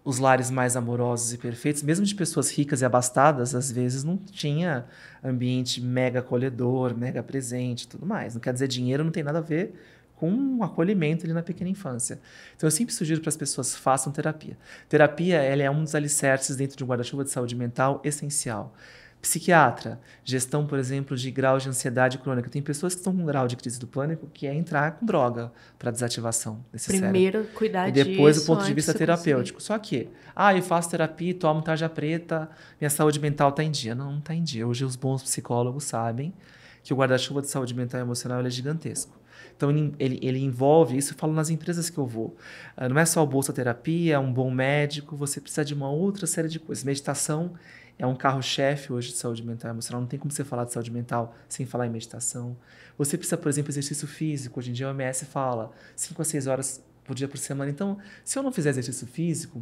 S2: os lares mais amorosos e perfeitos, mesmo de pessoas ricas e abastadas, às vezes não tinha ambiente mega acolhedor, mega presente, tudo mais. Não quer dizer dinheiro não tem nada a ver com um acolhimento ali na pequena infância. Então eu sempre sugiro para as pessoas façam terapia. Terapia ela é um dos alicerces dentro de um guarda-chuva de saúde mental essencial. Psiquiatra, gestão, por exemplo, de grau de ansiedade crônica. Tem pessoas que estão com grau de crise do pânico que é entrar com droga para desativação desse Primeiro, cérebro. cuidar e depois disso, o ponto de vista terapêutico. Conseguir. Só que, ah, eu faço terapia, tomo tarja preta, minha saúde mental está em dia. Não, não está em dia. Hoje os bons psicólogos sabem que o guarda-chuva de saúde mental e emocional é gigantesco. Então, ele, ele, ele, envolve, isso eu falo nas empresas que eu vou. Ah, não é só bolsa terapia, é um bom médico, você precisa de uma outra série de coisas. Meditação é um carro-chefe hoje de saúde mental emocional. Não tem como você falar de saúde mental sem falar em meditação. Você precisa, por exemplo, exercício físico. Hoje em dia o OMS fala 5 a 6 horas por dia por semana. Então, se eu não fizer exercício físico,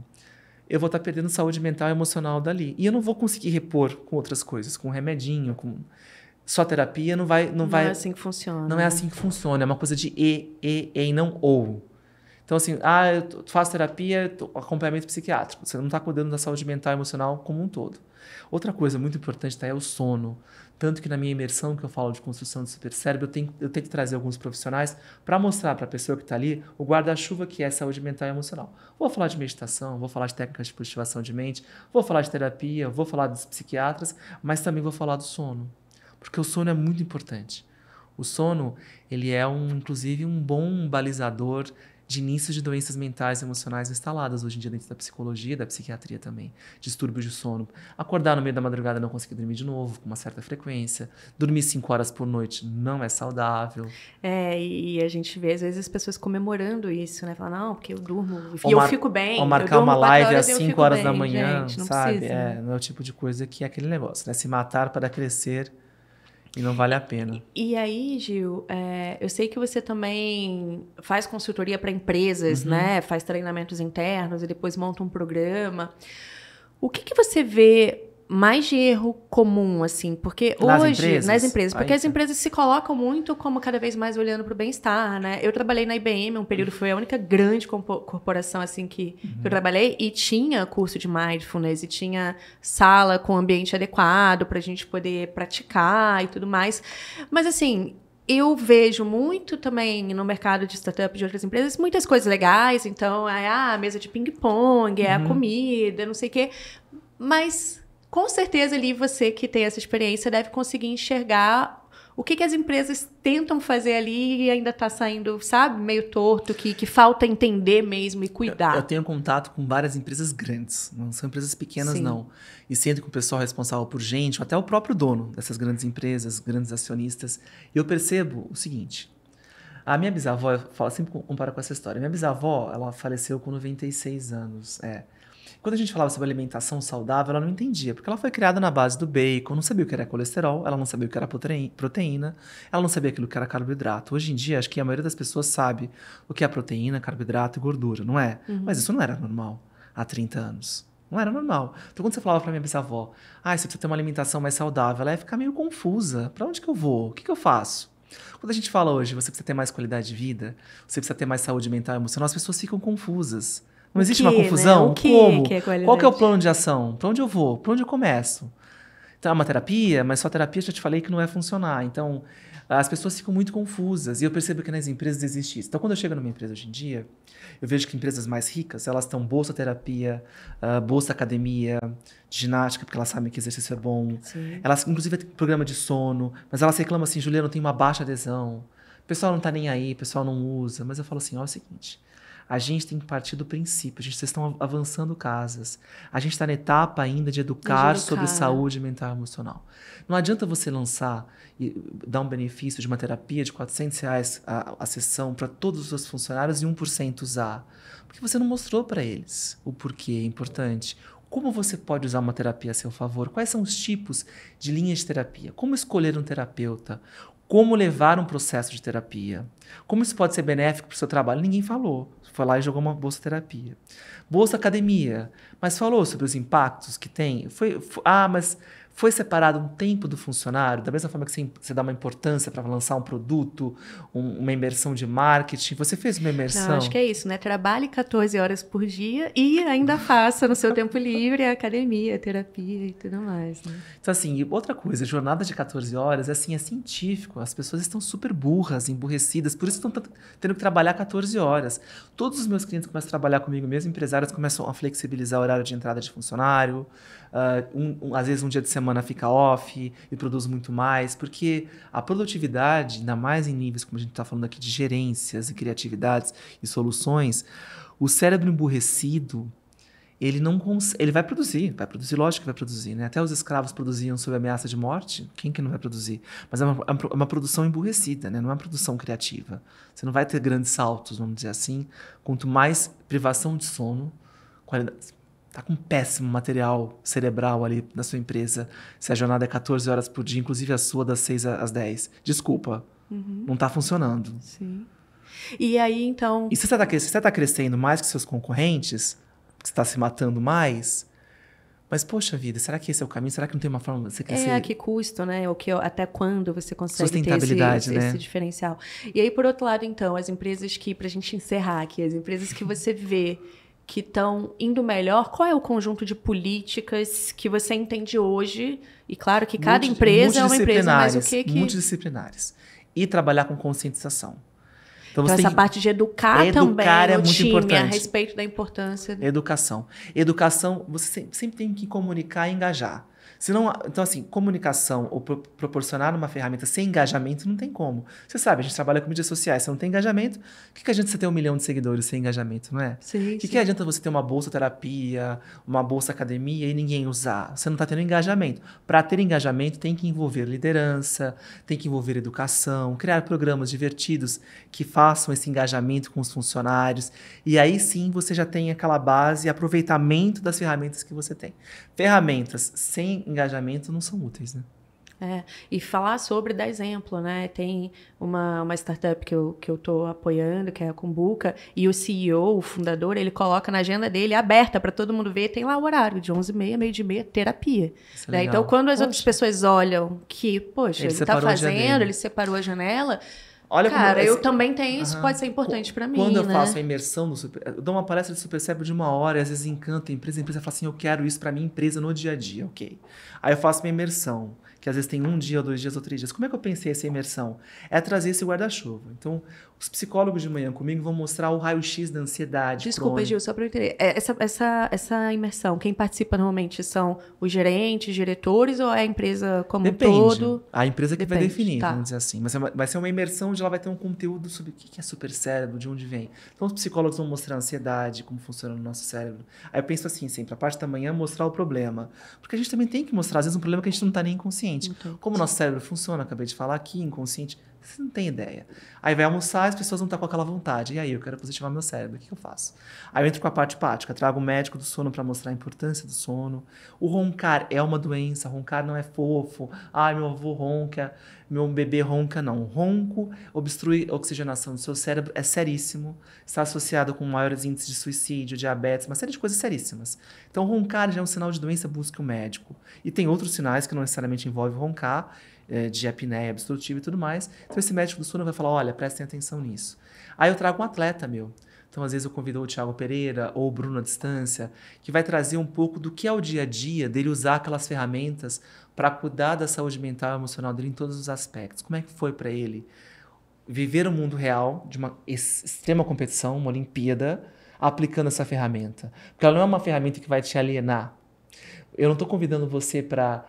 S2: eu vou estar perdendo saúde mental e emocional dali. E eu não vou conseguir repor com outras coisas, com remedinho, com só terapia não vai não, não vai Não é assim que funciona. Não é né? assim que funciona, é uma coisa de e e e não ou. Então, assim, ah, eu faço terapia, acompanhamento psiquiátrico. Você não está cuidando da saúde mental e emocional como um todo. Outra coisa muito importante tá, é o sono. Tanto que na minha imersão que eu falo de construção do supercérebro, eu tenho, eu tenho que trazer alguns profissionais para mostrar para a pessoa que está ali o guarda-chuva que é saúde mental e emocional. Vou falar de meditação, vou falar de técnicas de positivação de mente, vou falar de terapia, vou falar dos psiquiatras, mas também vou falar do sono. Porque o sono é muito importante. O sono, ele é um, inclusive um bom balizador de início de doenças mentais e emocionais instaladas hoje em dia dentro da psicologia da psiquiatria também. Distúrbio de sono, acordar no meio da madrugada e não conseguir dormir de novo, com uma certa frequência. Dormir cinco horas por noite não é saudável.
S1: É, e a gente vê às vezes as pessoas comemorando isso, né? Falando, não, ah, porque eu durmo e eu fico bem. Ou marcar uma live às cinco horas bem, da manhã, gente, sabe? Precisa, é,
S2: não é o tipo de coisa que é aquele negócio, né? Se matar para crescer e não vale
S1: a pena. E, e aí, Gil, é, eu sei que você também faz consultoria para empresas, uhum. né? Faz treinamentos internos e depois monta um programa. O que, que você vê mais de erro comum, assim, porque nas hoje, empresas? nas empresas, porque Aí, as tá. empresas se colocam muito como cada vez mais olhando para o bem-estar, né? Eu trabalhei na IBM, um período foi a única grande corporação, assim, que, uhum. eu trabalhei, e tinha curso de mindfulness, e tinha sala com ambiente adequado para a gente poder praticar e tudo mais. Mas, assim, eu vejo muito também no mercado de startup de outras empresas muitas coisas legais, então é a ah, mesa de ping-pong, é uhum. a comida, não sei o quê, mas com certeza ali você que tem essa experiência deve conseguir enxergar o que, que as empresas tentam fazer ali e ainda está saindo, sabe, meio torto, que, que falta entender mesmo e cuidar. Eu, eu
S2: tenho contato com várias empresas grandes, não são empresas pequenas, Sim. não. E sendo que o pessoal responsável por gente, ou até o próprio dono dessas grandes empresas, grandes acionistas, eu percebo o seguinte. A minha bisavó, eu falo, sempre compara com essa história. A minha bisavó, ela faleceu com 96 anos. É. Quando a gente falava sobre alimentação saudável, ela não entendia, porque ela foi criada na base do bacon, não sabia o que era colesterol, ela não sabia o que era proteína, ela não sabia aquilo que era carboidrato. Hoje em dia, acho que a maioria das pessoas sabe o que é proteína, carboidrato e gordura, não é? Uhum. Mas isso não era normal há 30 anos. Não era normal. Então, quando você falava para minha bisavó, ah, você precisa ter uma alimentação mais saudável, ela ia ficar meio confusa. Para onde que eu vou? O que, que eu faço? Quando a gente fala hoje, você precisa ter mais qualidade de vida, você precisa ter mais saúde mental e emocional, as pessoas ficam confusas. Não existe que, uma confusão? Né? Que Como? Que é Qual que é o plano de ação? Para onde eu vou? Para onde eu começo? Então, é uma terapia, mas só terapia já te falei que não vai funcionar. Então, as pessoas ficam muito confusas. E eu percebo que nas empresas existe isso. Então, quando eu chego numa empresa hoje em dia, eu vejo que empresas mais ricas, elas têm bolsa terapia, uh, bolsa academia, ginástica, porque elas sabem que exercício é bom. Sim. Elas, inclusive, têm programa de sono, mas elas reclamam assim, Juliana, tem uma baixa adesão. O pessoal não tá nem aí, o pessoal não usa. Mas eu falo assim, ó, é o seguinte, a gente tem que partir do princípio. A gente, vocês estão avançando casas. A gente está na etapa ainda de educar, de educar sobre saúde mental e emocional. Não adianta você lançar e dar um benefício de uma terapia de 400 reais a, a sessão para todos os seus funcionários e 1% usar. Porque você não mostrou para eles o porquê é importante, como você pode usar uma terapia a seu favor? Quais são os tipos de linhas de terapia? Como escolher um terapeuta? como levar um processo de terapia. Como isso pode ser benéfico para o seu trabalho? Ninguém falou. Foi lá e jogou uma bolsa terapia. Bolsa academia. Mas falou sobre os impactos que tem? Foi, foi ah, mas foi separado um tempo do funcionário, da mesma forma que você, dá uma importância para lançar um produto, um, uma imersão de marketing. Você fez uma imersão? Não, acho que
S1: é isso, né? Trabalhe 14 horas por dia e ainda faça no seu tempo livre a academia, a terapia e tudo mais. Né?
S2: Então, assim, outra coisa, jornada de 14 horas, assim, é científico. As pessoas estão super burras, emburrecidas, por isso estão tendo que trabalhar 14 horas. Todos os meus clientes começam a trabalhar comigo mesmo, empresários começam a flexibilizar o horário de entrada de funcionário, uh, um, um, às vezes um dia de semana fica off e produz muito mais, porque a produtividade, ainda mais em níveis como a gente está falando aqui de gerências e criatividades e soluções, o cérebro emburrecido ele não ele vai produzir, vai produzir, lógico que vai produzir, né? Até os escravos produziam sob ameaça de morte, quem que não vai produzir? Mas é uma, é uma é produção emburrecida, né? Não é uma produção criativa. Você não vai ter grandes saltos, vamos dizer assim. Quanto mais privação de sono, qualidade, tá com péssimo material cerebral ali na sua empresa, se a jornada é 14 horas por dia, inclusive a sua das 6 às 10. Desculpa, uhum. não tá funcionando.
S1: Sim. E aí, então... E se você tá,
S2: se você tá crescendo mais que seus concorrentes, você tá se matando mais... Mas, poxa vida, será que esse é o caminho? Será que não tem uma forma de você é, crescer? É, a que
S1: custo, né? O que, até quando você consegue Sustentabilidade, ter esse, né? esse diferencial. E aí, por outro lado, então, as empresas que, para a gente encerrar aqui, as empresas que você vê que estão indo melhor, qual é o conjunto de políticas que você entende hoje? E claro que cada Multi, empresa é uma empresa, mas o que que...
S2: Multidisciplinares. E trabalhar com conscientização. Então, então essa parte
S1: de educar, educar é também é o muito time importante. a respeito da importância.
S2: Educação. Educação, você sempre, sempre tem que comunicar e engajar. Se não, então, assim, comunicação ou pro, proporcionar uma ferramenta sem engajamento não tem como. Você sabe, a gente trabalha com mídias sociais, se não tem engajamento, o que, que adianta você ter um milhão de seguidores sem engajamento, não é? Sim, o que, que adianta você ter uma bolsa terapia, uma bolsa academia e ninguém usar? Você não está tendo engajamento. Para ter engajamento, tem que envolver liderança, tem que envolver educação, criar programas divertidos que façam esse engajamento com os funcionários. E aí sim você já tem aquela base e aproveitamento das ferramentas que você tem. Ferramentas sem engajamento não são úteis, né?
S1: É, e falar sobre dar exemplo, né? Tem uma, uma startup que eu, que eu tô apoiando, que é a Cumbuca, e o CEO, o fundador, ele coloca na agenda dele aberta para todo mundo ver, tem lá o horário de 11h30, meio de meia, terapia. É né? Então, quando as poxa. outras pessoas olham que, poxa, ele, ele tá fazendo, ele separou a janela, Olha Cara, como... eu também tenho, isso pode ser importante para mim. Quando eu né? faço a
S2: imersão no super, eu dou uma palestra de super cérebro de uma hora, às vezes encanta a empresa, a empresa fala assim: eu quero isso para minha empresa no dia a dia, ok. Aí eu faço minha imersão, que às vezes tem um dia, ou dois dias ou três dias. Como é que eu pensei essa imersão? É trazer esse guarda-chuva. Então, os psicólogos de manhã comigo vão mostrar o raio-x da ansiedade. Desculpa, crônica. Gil,
S1: só para eu entender. É, essa, essa, essa imersão, quem participa normalmente são os gerentes, diretores ou é a empresa como Depende. um todo? A empresa que Depende. vai definir, tá. vamos
S2: dizer assim. Mas é vai ser uma imersão onde ela vai ter um conteúdo sobre o que é super cérebro, de onde vem. Então, os psicólogos vão mostrar a ansiedade, como funciona o nosso cérebro. Aí eu penso assim sempre: a parte da manhã é mostrar o problema. Porque a gente também tem que mostrar, às vezes, um problema que a gente não está nem inconsciente. como o nosso cérebro funciona, acabei de falar aqui, inconsciente você não tem ideia. Aí vai almoçar, as pessoas não estão com aquela vontade. E aí, eu quero positivar meu cérebro, o que, eu faço? Aí eu entro com a parte prática, trago o médico do sono para mostrar a importância do sono. O roncar é uma doença, roncar não é fofo. Ai, meu avô ronca, meu bebê ronca, não. Ronco obstrui a oxigenação do seu cérebro, é seríssimo. Está associado com maiores índices de suicídio, diabetes, uma série de coisas seríssimas. Então, roncar já é um sinal de doença, busque o um médico. E tem outros sinais que não necessariamente envolvem roncar é, de apneia obstrutiva e tudo mais. Então esse médico do sono vai falar, olha, prestem atenção nisso. Aí eu trago um atleta meu. Então às vezes eu convido o Thiago Pereira ou o Bruno à distância, que vai trazer um pouco do que é o dia a dia dele usar aquelas ferramentas para cuidar da saúde mental e emocional dele em todos os aspectos. Como é que foi para ele viver o um mundo real de uma extrema competição, uma Olimpíada, aplicando essa ferramenta? Porque ela não é uma ferramenta que vai te alienar. Eu não estou convidando você para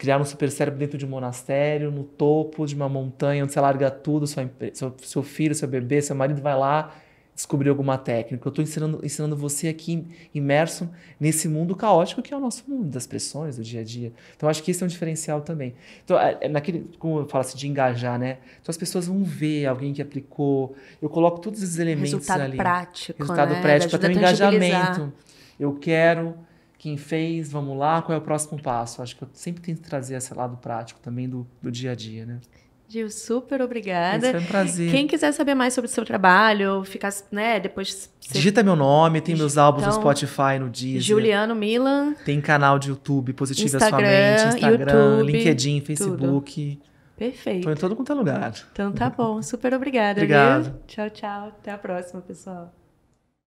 S2: criar um super cérebro dentro de um monastério, no topo de uma montanha, onde você larga tudo, sua, seu, seu filho, seu bebê, seu marido vai lá descobrir alguma técnica. Eu estou ensinando, ensinando você aqui imerso nesse mundo caótico que é o nosso mundo, das pressões, do dia a dia. Então, acho que esse é um diferencial também. Então, é, é naquele, como eu falo assim, de engajar, né? Então, as pessoas vão ver alguém que aplicou. Eu coloco todos os elementos Resultado ali. Prático, Resultado né? prático. Resultado prático para engajamento. Eu quero quem fez, vamos lá, qual é o próximo passo? Acho que eu sempre tento trazer esse lado prático também do, do dia a dia, né?
S1: Gil, super obrigada. Isso foi um prazer. Quem quiser saber mais sobre o seu trabalho, ficar, né, depois...
S2: Você... Digita meu nome, tem meus então, álbuns então, no Spotify, no Disney. Juliano Milan. Tem canal de YouTube, Positiva Instagram, Sua Mente, Instagram, YouTube, LinkedIn, Facebook.
S1: Tudo. Perfeito. Tô em todo quanto é lugar. Então tá bom, super obrigada. Obrigado. Viu? Tchau, tchau. Até a próxima, pessoal.